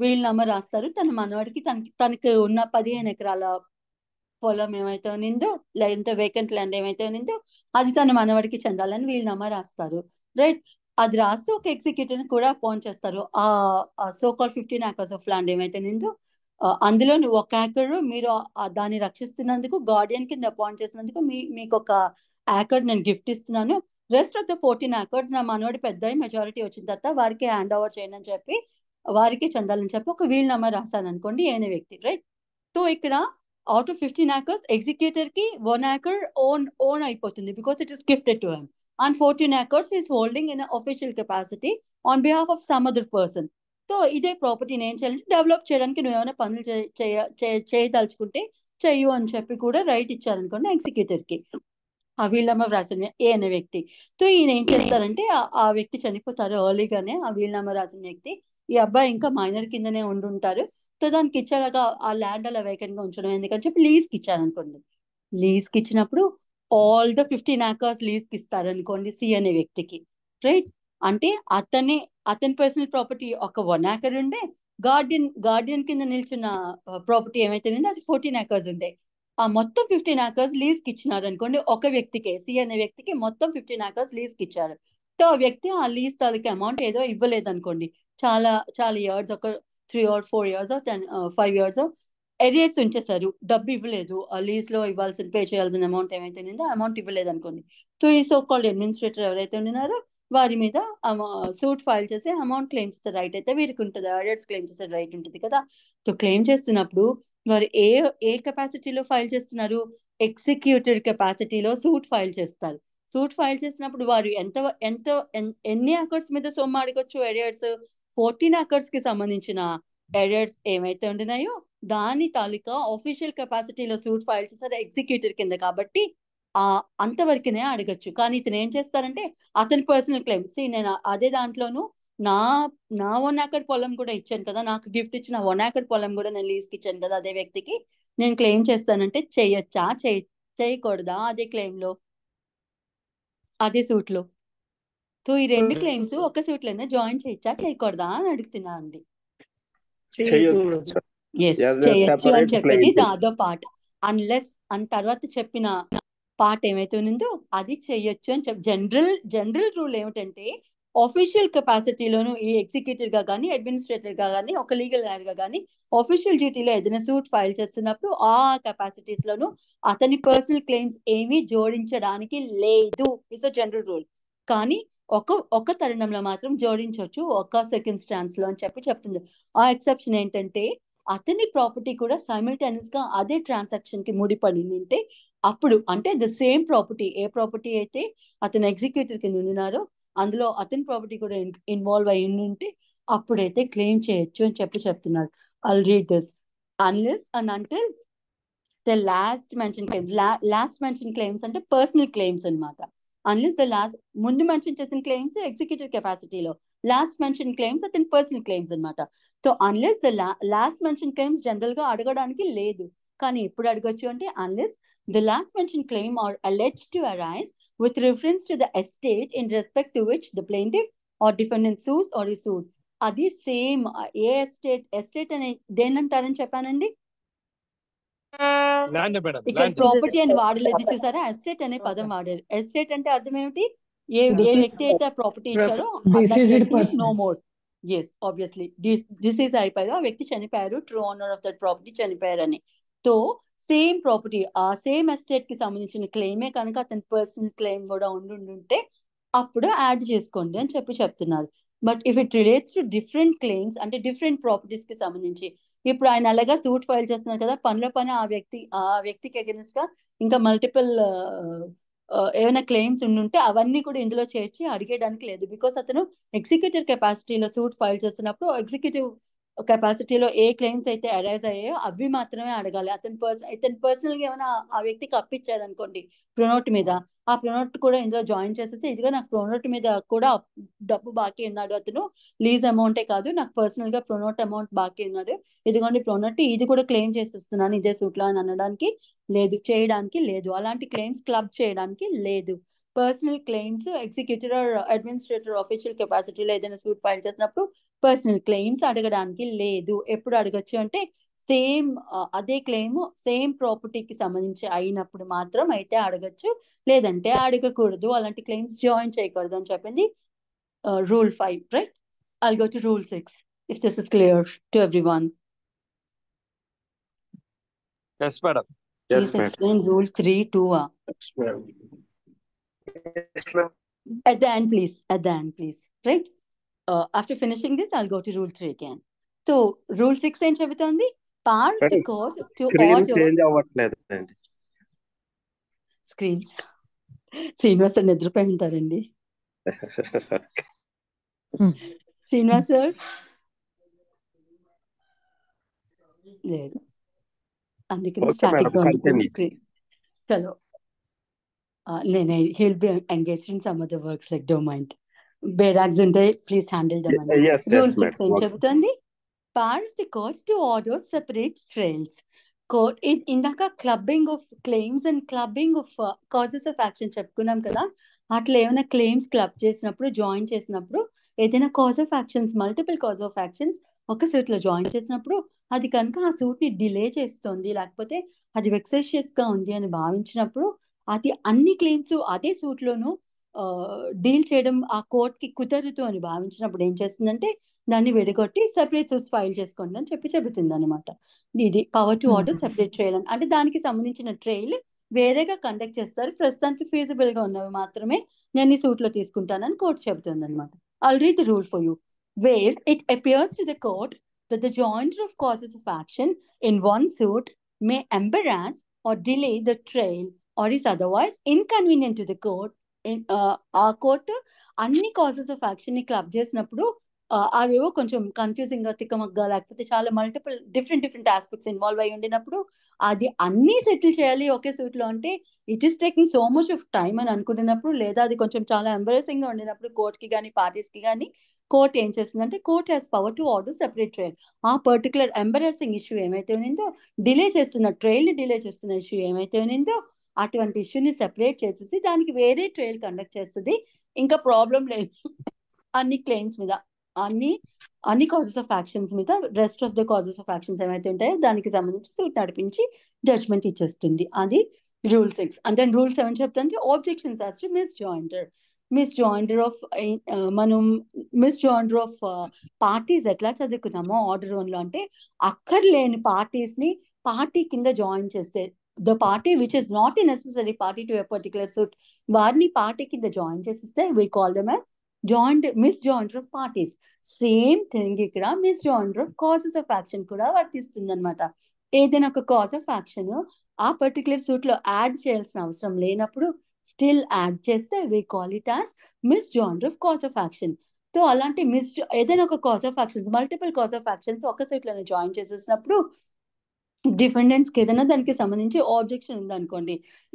వీల్నామా రాస్తారు తన మనవాడికి తనకి తనకి ఉన్న పదిహేను ఎకరాల పొలం ఏమైతే ఉన్నిందో లేదంటే వేకెంట్ ల్యాండ్ ఏమైతే ఉన్నిందో అది తన మనవాడికి చెందాలని వీల్నామా రాస్తారు రైట్ అది రాస్తే ఒక ఎగ్జిక్యూటివ్ కూడా అపాయింట్ చేస్తారు ఆ so called fifteen acres of land ఏమైతే నిందో అందులో నువ్వు ఒక ఏకర్ మీరు దాన్ని రక్షిస్తున్నందుకు గార్డియన్ కింద అపాయింట్ చేసినందుకు మీ మీకు ఒక ఏకర్ నేను గిఫ్ట్ ఇస్తున్నాను rest of the fourteen acres నా మనవాడి పెద్ద మెజారిటీ వచ్చిన తర్వాత వారికి హ్యాండ్ ఓవర్ చేయండి అని చెప్పి వారికి చెందాలని చెప్పి ఒక వీల్ నెంబర్ రాశాను అనుకోండి ఏ వ్యక్తి రైట్ సో ఇక్కడ out of fifteen acres executor కి వన్ యాకర్ ఓన్ ఓన్ అయిపోతుంది because it is gifted to him and fourteen acres is holding in official capacity on behalf of some other person so ఇదే ప్రాపర్టీని ఏం చేయాలంటే develop చేయడానికి నువ్వు ఏమైనా పనులు చేయదలుచుకుంటే చెయ్యు అని చెప్పి కూడా రైట్ ఇచ్చారనుకోండి కి ఆ వీళ్ళమ్మ రాసిన ఏ అనే వ్యక్తి సో ఈయన ఏం చేస్తారంటే ఆ వ్యక్తి చనిపోతారు ఎర్లీగానే ఆ వీళ్ళమ్మ రాసిన వ్యక్తి ఈ అబ్బాయి ఇంకా మైనర్ కిందనే ఉండుంటారు సో దానికి ఇచ్చారాక ఆ ల్యాండ్ అలా వేకెంట్ గా ఉంచడం ఎందుకని చెప్పి అనుకోండి ఇచ్చారనుకోండి కి ఇచ్చినప్పుడు ఆల్ ద ఫిఫ్టీన్ ఏకర్స్ లీజ్కి ఇస్తారనుకోండి సి అనే వ్యక్తికి రైట్ అంటే అతనే అతని పర్సనల్ ప్రాపర్టీ ఒక వన్ ఏకర్ ఉండే గార్డెన్ గార్డెన్ కింద నిల్చున్న ప్రాపర్టీ ఏమైతే ఉందో అది ఫోర్టీన్ ఏకర్స్ ఉండే ఆ మొత్తం ఫిఫ్టీన్ ఏకర్స్ కి ఇచ్చినారు అనుకోండి ఒక వ్యక్తికే సి అనే వ్యక్తికి మొత్తం ఫిఫ్టీన్ ఏకర్స్ కి ఇచ్చారు ఆ వ్యక్తి ఆ లీజ్ తాలూకా అమౌంట్ ఏదో ఇవ్వలేదు అనుకోండి చాలా చాలా ఇయర్స్ ఒక three or four years ten five years arrears ఉంచేసారు డబ్బు ఇవ్వలేదు ఆ లీజ్ లో ఇవ్వాల్సిన పే చేయాల్సిన అమౌంట్ ఏమైతే ఉందో అమౌంట్ ఇవ్వలేదు అనుకోండి సో ఈ సో కాల్డ్ అడ్మినిస్ట్రేటర్ ఎవరైతే ఉన్నారో వారి మీద సూట్ ఫైల్ చేసి అమౌంట్ క్లెయిమ్ చేస్తే రైట్ అయితే వీరికి ఉంటుంది ఆడియట్స్ క్లెయిమ్ చేసే రైట్ ఉంటుంది కదా సో క్లెయిమ్ చేస్తున్నప్పుడు వారు ఏ ఏ కెపాసిటీలో ఫైల్ చేస్తున్నారు ఎగ్జిక్యూటెడ్ కెపాసిటీలో సూట్ ఫైల్ చేస్తారు సూట్ ఫైల్ చేసినప్పుడు వారు ఎంత ఎంత ఎన్ని అకర్స్ మీద సొమ్ము అడగొచ్చు ఎరియర్స్ ఫోర్టీన్ అకర్స్ కి సంబంధించిన ఎడియర్స్ ఏమైతే ఉండినాయో దాని తాలూకా ఆఫీషియల్ కెపాసిటీలో సూట్ ఫైల్ చేశారు ఎగ్జిక్యూటివ్ కింద కాబట్టి ఆ అంతవరకునే అడగచ్చు కానీ ఇతను ఏం చేస్తారంటే అతని పర్సనల్ క్లెయిమ్ సి నేను అదే దాంట్లోనూ నా నా వన్ ఏకర్ పొలం కూడా ఇచ్చాను కదా నాకు గిఫ్ట్ ఇచ్చిన వన్ ఏకర్ పొలం కూడా నేను లీజ్కి ఇచ్చాను కదా అదే వ్యక్తికి నేను క్లెయిమ్ చేస్తానంటే చేయొచ్చా చేయకూడదా అదే క్లెయిమ్లో అదే సూట్ లో సో ఈ రెండు క్లెయిమ్స్ ఒక సూట్ లోనే జాయిన్ చేయొచ్చా చేయకూడదా అని అడుగుతున్నా అండి చేయొచ్చు అని చెప్పేది దాదో పార్ట్ అన్లెస్ అని తర్వాత చెప్పిన పార్ట్ ఏమైతే ఉందో అది చెయ్యొచ్చు అని చెప్పి జనరల్ జనరల్ రూల్ ఏమిటంటే ఆఫీషియల్ కెపాసిటీలోను ఈ ఎగ్జిక్యూటివ్ గా కానీ అడ్మినిస్ట్రేటర్ గా కానీ ఒక లీగల్ లాయర్ గా కానీ ఆఫీషియల్ డ్యూటీలో ఏదైనా సూట్ ఫైల్ చేస్తున్నప్పుడు ఆ కెపాసిటీస్ లోను అతని పర్సనల్ క్లెయిమ్స్ ఏమీ జోడించడానికి లేదు ఇస్ అ జనరల్ రూల్ కానీ ఒక ఒక తరుణంలో మాత్రం జోడించవచ్చు ఒక స్టాండ్స్ లో అని చెప్పి చెప్తుంది ఆ ఎక్సెప్షన్ ఏంటంటే అతని ప్రాపర్టీ కూడా సైమిల్టేనియస్ గా అదే ట్రాన్సాక్షన్ కి ముడిపడింది అంటే అప్పుడు అంటే ద సేమ్ ప్రాపర్టీ ఏ ప్రాపర్టీ అయితే అతను ఎగ్జిక్యూటివ్ కింద ఉండినారో అందులో అతని ప్రాపర్టీ కూడా ఇన్వాల్వ్ అయి ఉంటే అప్పుడైతే క్లెయిమ్ చేయొచ్చు అని చెప్పి చెప్తున్నారు all read this unless and అంటే the last mention claims last mention claims అంటే పర్సనల్ క్లెయిమ్స్ అనమాట అన్లెస్ ద లాస్ట్ ముందు మెన్షన్ చేసిన క్లెయిమ్స్ ఎగ్జిక్యూటివ్ కెపాసిటీలో లాస్ట్ మెన్షన్ క్లెయిమ్స్ అతని పర్సనల్ క్లెయిమ్స్ అనమాట so unless the last mention claims general గా అడగడానికి లేదు కానీ ఎప్పుడు అడగచ్చు అంటే అన్లెస్ The last mentioned claim are alleged to arise with reference to the estate in respect to which the plaintiff or defendant sues or is sued. అది same uh, ఏ ఎస్టేట్ ఎస్టేట్ uh, అని దేనంటారని చెప్పానండి ఇక్కడ ప్రాపర్టీ అని వాడలేదు చూసారా estate అనే పదం వాడారు ఎస్టేట్ అంటే అర్థం ఏమిటి ఏ ఏ వ్యక్తి అయితే ఆ ప్రాపర్టీ ఇచ్చారో no more yes obviously deceased అయిపోయారు ఆ వ్యక్తి చనిపోయారు true owner of that property చనిపోయారు అని సో సేమ్ ప్రాపర్టీ ఆ సేమ్ ఎస్టేట్ కి సంబంధించిన క్లెయిమే కనుక అతని పర్సనల్ క్లెయిమ్ కూడా ఉండుంటే అప్పుడు యాడ్ చేసుకోండి అని చెప్పి చెప్తున్నారు but if it relates to different claims అంటే డిఫరెంట్ ప్రాపర్టీస్ కి సంబంధించి ఇప్పుడు ఆయన అలాగా సూట్ ఫైల్ చేస్తున్నారు కదా పనుల పని ఆ వ్యక్తి ఆ వ్యక్తికి అగెన్స్ట్ గా ఇంకా మల్టిపుల్ ఏమైనా క్లెయిమ్స్ ఉండుంటే అవన్నీ కూడా ఇందులో చేర్చి అడిగేయడానికి లేదు బికాస్ అతను ఎగ్జిక్యూటివ్ కెపాసిటీలో సూట్ ఫైల్ చేస్తున్నప్పుడు ఎగ్జిక్యూటివ్ కెపాసిటీలో ఏ క్లెయిమ్స్ అయితే అరైజ్ అయ్యాయో అవి మాత్రమే అడగాలి అతని పర్సన్ ఇతని పర్సనల్ గా ఏమైనా ఆ వ్యక్తికి అప్పిచ్చాడు అనుకోండి ప్రొనోట్ మీద ఆ ప్రొనోట్ కూడా ఇందులో జాయిన్ చేసేసి ఇదిగా నాకు ప్రొనోట్ మీద కూడా డబ్బు బాకీ ఉన్నాడు అతను లీజ్ అమౌంటే కాదు నాకు పర్సనల్ గా ప్రొనోట్ అమౌంట్ బాకీ ఉన్నాడు ఇదిగోండి ప్రొనోట్ ఇది కూడా క్లెయిమ్ చేసేస్తున్నాను ఇదే సూట్లో అని అనడానికి లేదు చేయడానికి లేదు అలాంటి క్లెయిమ్స్ క్లబ్ చేయడానికి లేదు personal claims executive administrator official కెపాసిటీలో ఏదైనా సూట్ ఫైల్ చేసినప్పుడు పర్సనల్ క్లెయిమ్స్ అడగడానికి లేదు ఎప్పుడు అడగచ్చు అంటే సేమ్ అదే క్లెయిమ్ సేమ్ ప్రాపర్టీకి సంబంధించి అయినప్పుడు మాత్రం అయితే అడగచ్చు లేదంటే అడగకూడదు అలాంటి క్లెయిమ్స్ జాయిన్ చేయకూడదు అని చెప్పింది rule five right I go to rule six if this is clear to everyone rule three two explain rule 3, 2. Uh. The end please right after finishing this this, go to rule three again so rule six ఏం చెబుతోంది part the course to all change అవ్వట్లేదండి screens Srinivas నిద్రపోయి ఉంటారండి hmm. Srinivas sir లేదు అందుకని starting చలో నేనే help engage in some other works like డోమైండ్ బేరాగ్స్ ఉంటే ప్లీజ్ హ్యాండిల్ రూల్ సిక్స్ ఏం చెబుతుంది part of the court to order separate trials court ఇందాక clubbing of claims and clubbing of causes of action చెప్పుకున్నాం కదా అట్లా ఏమైనా క్లెయిమ్స్ క్లబ్ చేసినప్పుడు జాయిన్ చేసినప్పుడు ఏదైనా cause of actions multiple cause of actions ఒక సూట్ లో జాయిన్ చేసినప్పుడు అది కనుక ఆ సూట్ ని డిలే చేస్తుంది లేకపోతే అది వెక్సేషియస్ గా ఉంది అని భావించినప్పుడు అది అన్ని క్లెయిమ్స్ అదే సూట్ లోనూ డీల్ చేయడం ఆ కోర్టుకి కుదరదు అని భావించినప్పుడు ఏం చేస్తుందంటే దాన్ని విడగొట్టి సెపరేట్ సూట్స్ ఫైల్ చేసుకోండి అని చెప్పి చెబుతుంది అనమాట ఇది పవర్ టు ఆర్డర్ సెపరేట్ చేయాలని అంటే దానికి సంబంధించిన ట్రైల్ వేరేగా కండక్ట్ చేస్తారు ప్రస్తుతానికి ఫీజిబుల్ గా ఉన్నవి మాత్రమే నేను ఈ సూట్ లో తీసుకుంటానని కోర్టు చెబుతుంది అనమాట all the rule for you where it appears to the court that the joint of causes of action in one suit may embarrass or delay the trial or is otherwise inconvenient to the court Uh, ఆ court అన్ని causes of action ని club చేసినప్పుడు అవేవో కొంచెం confusing గా తిక్కమగ్గా లేకపోతే చాలా multiple different different aspects involve అయి ఉండినప్పుడు అది అన్ని సెటిల్ చేయాలి ఒకే సూట్ లో అంటే it is taking so much of time అని అనుకుంటున్నప్పుడు లేదా అది కొంచెం చాలా ఎంబరేసింగ్ గా ఉండినప్పుడు కోర్ట్ కి కానీ పార్టీస్ కి కానీ కోర్ట్ ఏం చేస్తుంది అంటే court has power to order separate trial ఆ పర్టికులర్ ఎంబరేసింగ్ ఇష్యూ ఏమైతే ఉన్నిందో డిలే చేస్తున్న ట్రయల్ డిలే చేస్తున్న ఇష్యూ ఏమైతే ఉన్నిందో అటువంటి ఇష్యూని సెపరేట్ చేసేసి దానికి వేరే ట్రయల్ కండక్ట్ చేస్తుంది ఇంకా ప్రాబ్లం లేదు అన్ని క్లెయిమ్స్ మీద అన్ని అన్ని కాజెస్ ఆఫ్ యాక్షన్స్ మీద rest of the causes of actions ఏమైతే ఉంటాయో దానికి సంబంధించి సూట్ నడిపించి జడ్జ్మెంట్ ఇచ్చేస్తుంది అది rule six and then rule seven చెప్తానికి objections as to misjoinder misjoinder of మనం మిస్ జాయింటర్ ఆఫ్ పార్టీస్ ఎట్లా చదువుకున్నామో ఆర్డర్ వన్లో అంటే అక్కర్లేని పార్టీస్ని పార్టీ కింద జాయిన్ చేస్తే the party which is not a necessary party to a particular suit వారిని పార్టీ కింద join చేసిస్తే we call them as joint misjoinder of parties same thing ఇక్కడ misjoinder of causes of action కూడా వర్తిస్తుంది అనమాట ఏదైనా ఒక cause of action ఆ particular suit లో యాడ్ చేయాల్సిన అవసరం లేనప్పుడు స్టిల్ యాడ్ చేస్తే we call it as misjoinder of cause of action so అలాంటి మిస్ ఏదైనా ఒక cause of actions multiple cause of actions ఒక సీట్లోనే జాయిన్ చేసేసినప్పుడు డిఫెండెంట్స్ కి ఏదైనా దానికి సంబంధించి ఆబ్జెక్షన్ ఉంది అనుకోండి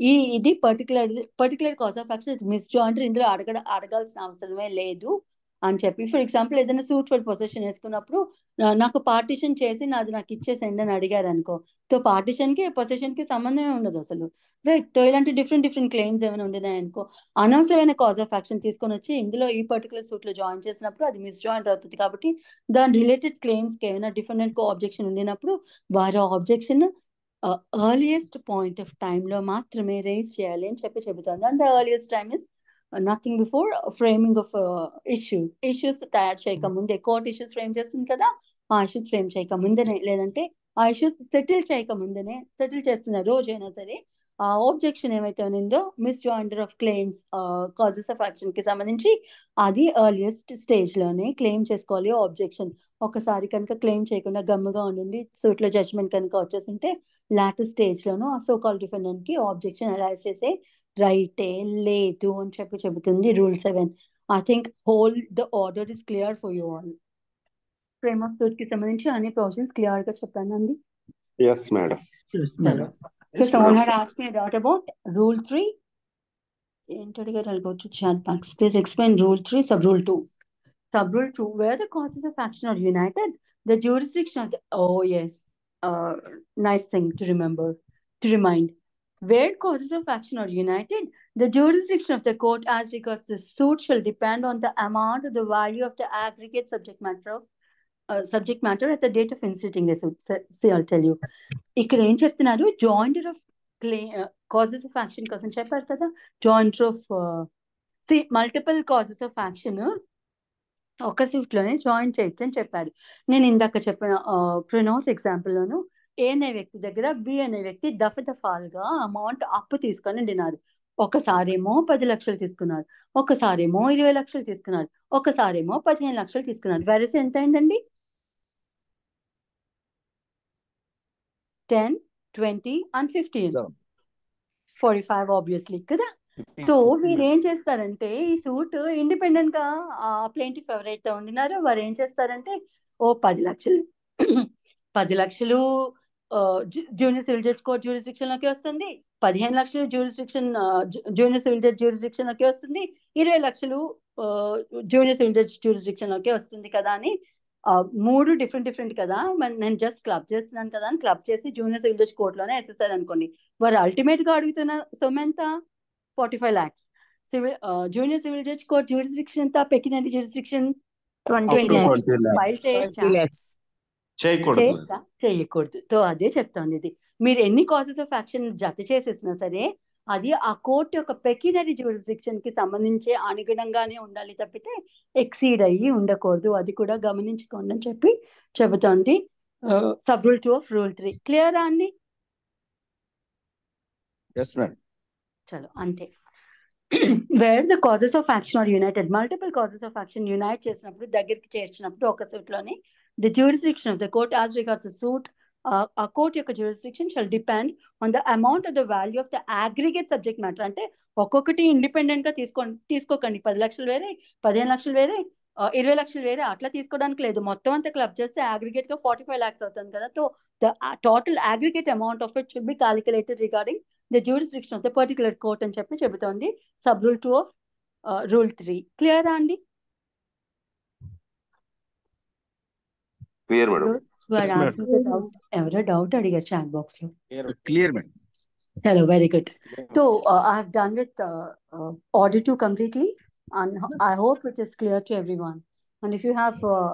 ఈ ఇది particular particular cause of action misjoinder ఇందులో అడగ అడగాల్సిన అవసరమే లేదు అని చెప్పి ఫర్ ఎగ్జాంపుల్ ఏదైనా సూట్ సూచువల్ పొజిషన్ వేసుకున్నప్పుడు నాకు పార్టిషన్ చేసి నాది నాకు ఇచ్చేసండి అని అడిగారు అనుకో తో పార్టిషన్ కి పొజిషన్ కి సంబంధమే ఉండదు అసలు రైట్ తో ఇలాంటి డిఫరెంట్ డిఫరెంట్ క్లెయిమ్స్ ఏమైనా ఉండినాయి అనుకో అనవసరమైన కాజ్ ఆఫ్ యాక్షన్ తీసుకొని వచ్చి ఇందులో ఈ పర్టికులర్ సూట్ లో జాయిన్ చేసినప్పుడు అది మిస్ జాయింట్ అవుతుంది కాబట్టి దాని రిలేటెడ్ క్లెయిమ్స్ కి ఏమైనా డిఫరెంట్ కో ఆబ్జెక్షన్ ఉండినప్పుడు వారి ఆబ్జెక్షన్ ఎర్లియస్ట్ పాయింట్ ఆఫ్ టైంలో మాత్రమే రేజ్ చేయాలి అని చెప్పి చెబుతుంది and the earliest time is nothing before framing of issues issues తయారు చేయక hmm. ముందే కోర్ట్ ఇష్యూస్ ఫ్రేమ్ చేస్తుంది కదా ఆ ఇష్యూస్ ఫ్రేమ్ చేయక ముందేనే లేదంటే ఆ ఇష్యూస్ సెటిల్ చేయక ముందే సెటిల్ చేస్తున్న రోజైనా సరే ఆ ఆబ్జెక్షన్ ఏమైతే ఉందో misjoinder of claims causes of action కి సంబంధించి అది ఎర్లియస్ట్ స్టేజ్ లోనే క్లెయిమ్ చేసుకోవాలి ఆబ్జెక్షన్ ఒకసారి కనుక క్లెయిమ్ చేయకుండా గమ్ముగా ఉండి సూట్ లో జడ్జ్మెంట్ కనుక వచ్చేసింటే లాటెస్ట్ స్టేజ్ లోనూ సో కాల్ డిఫెండెంట్ కి ఆబ్జెక్షన్ అలైజ్ చేసే రైటే లేదు అని చెప్పి చెబుతుంది rule seven I think whole the order is clear for you all frame of suit కి సంబంధించి అన్ని ప్రొవిజన్స్ క్లియర్ గా చెప్పాను అండి yes madam so someone had ask me doubt about rule 3 ఏంటడిగారు I'll go to chat box please explain rule 3 sub rule 2 sub rule 2 wear the causes of action are united the jurisdiction of oh yes uh, nice thing to remember to remind Where causes of action are united, the jurisdiction of the court as regards the suit shall depend on the amount or the value of the aggregate subject matter of uh, subject matter at the date of instituting suit. See, I'll tell you. ఇక్కడ ఏం చెప్తున్నారు joinder of causes of action కోసం joint of uh, see multiple causes of action. Uh, ఒక షిఫ్ట్లోనే join చేయొచ్చు అని చెప్పాడు నేను ఇందాక చెప్పిన ప్రొనౌన్స్ ఎగ్జాంపుల్లోను ఏ అనే వ్యక్తి దగ్గర బి అనే వ్యక్తి దఫాలుగా అమౌంట్ అప్పు తీసుకొని ఉండినారు ఒకసారేమో పది లక్షలు తీసుకున్నారు ఒకసారేమో ఇరవై లక్షలు తీసుకున్నారు ఒకసారేమో పదిహేను లక్షలు తీసుకున్నారు వెరస్ ఎంత అయిందండి ten twenty and fifteen forty five obviously కదా సో మీరు ఏం చేస్తారంటే ఈ సూట్ ఇండిపెండెంట్ గా ఆ ప్లేంటిఫ్ ఎవరైతే ఉండినారో వారు ఏం చేస్తారంటే ఓ పది లక్షలు పది లక్షలు junior civil judge court jurisdiction లోకి వస్తుంది పదిహేను లక్షలు jurisdiction junior civil judge jurisdiction లోకి వస్తుంది ఇరవై లక్షలు జూనియర్ సివిల్ జడ్జ్ జ్యూరిస్డిక్షన్ లోకి వస్తుంది కదా అని మూడు డిఫరెంట్ డిఫరెంట్ కదా నేను జస్ట్ క్లబ్ చేస్తున్నాను కదా అని క్లబ్ చేసి జూనియర్ సివిల్ జడ్జ్ కోర్టులోనే వేసేసారు అనుకోండి వారు అల్టిమేట్ గా అడుగుతున్న సొమ్ ఎంత forty five lakhs civil junior civil judge court jurisdiction ఎంత పెకినది జ్యూరిస్డిక్షన్ ట్వంటీ ఫైల్ చేయొచ్చు చేయకూడదు సో అదే చెప్తాను ఇది మీరు ఎన్ని కాజెస్ ఆఫ్ యాక్షన్ జత చేసేసినా సరే అది ఆ కోర్టు యొక్క పెక్యునరీ జ్యూరిస్డిక్షన్ కి సంబంధించి అనుగుణంగానే ఉండాలి తప్పితే ఎక్సీడ్ అయ్యి ఉండకూడదు అది కూడా గమనించుకోండి అని చెప్పి చెబుతోంది sub rule two of rule three క్లియరా అండి చలో అంతే where the causes of action are united multiple causes of action unite చేసినప్పుడు దగ్గరికి చేర్చినప్పుడు ఒక సూట్లోనే The jurisdiction of the court as regards the ఆ కోర్ట్ uh, యొక్క jurisdiction shall depend on the amount of the value of the aggregate subject matter అంటే ఒక్కొక్కటి independent గా తీసుకో తీసుకోకండి పది లక్షలు వేరే పదిహేను లక్షలు వేరే ఇరవై లక్షలు వేరే అట్లా తీసుకోవడానికి లేదు మొత్తం అంతా క్లబ్ చేస్తే అగ్రిగేట్ గా ఫార్టీ ఫైవ్ లాక్స్ అవుతుంది కదా so the total aggregate amount of it should be calculated regarding the jurisdiction of the particular court అని చెప్పి చెబుతోంది sub rule two of rule three క్లియరా అండి క్లియర్ మేడం ఎవరో డౌట్ అడిగారు చాట్ బాక్స్ లో clear madam Hello, very good. So uh, I've done with uh, uh, order two completely, and I hope it is clear to everyone. And if you have, uh,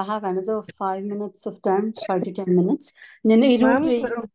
I have another five minutes of time, five to ten minutes.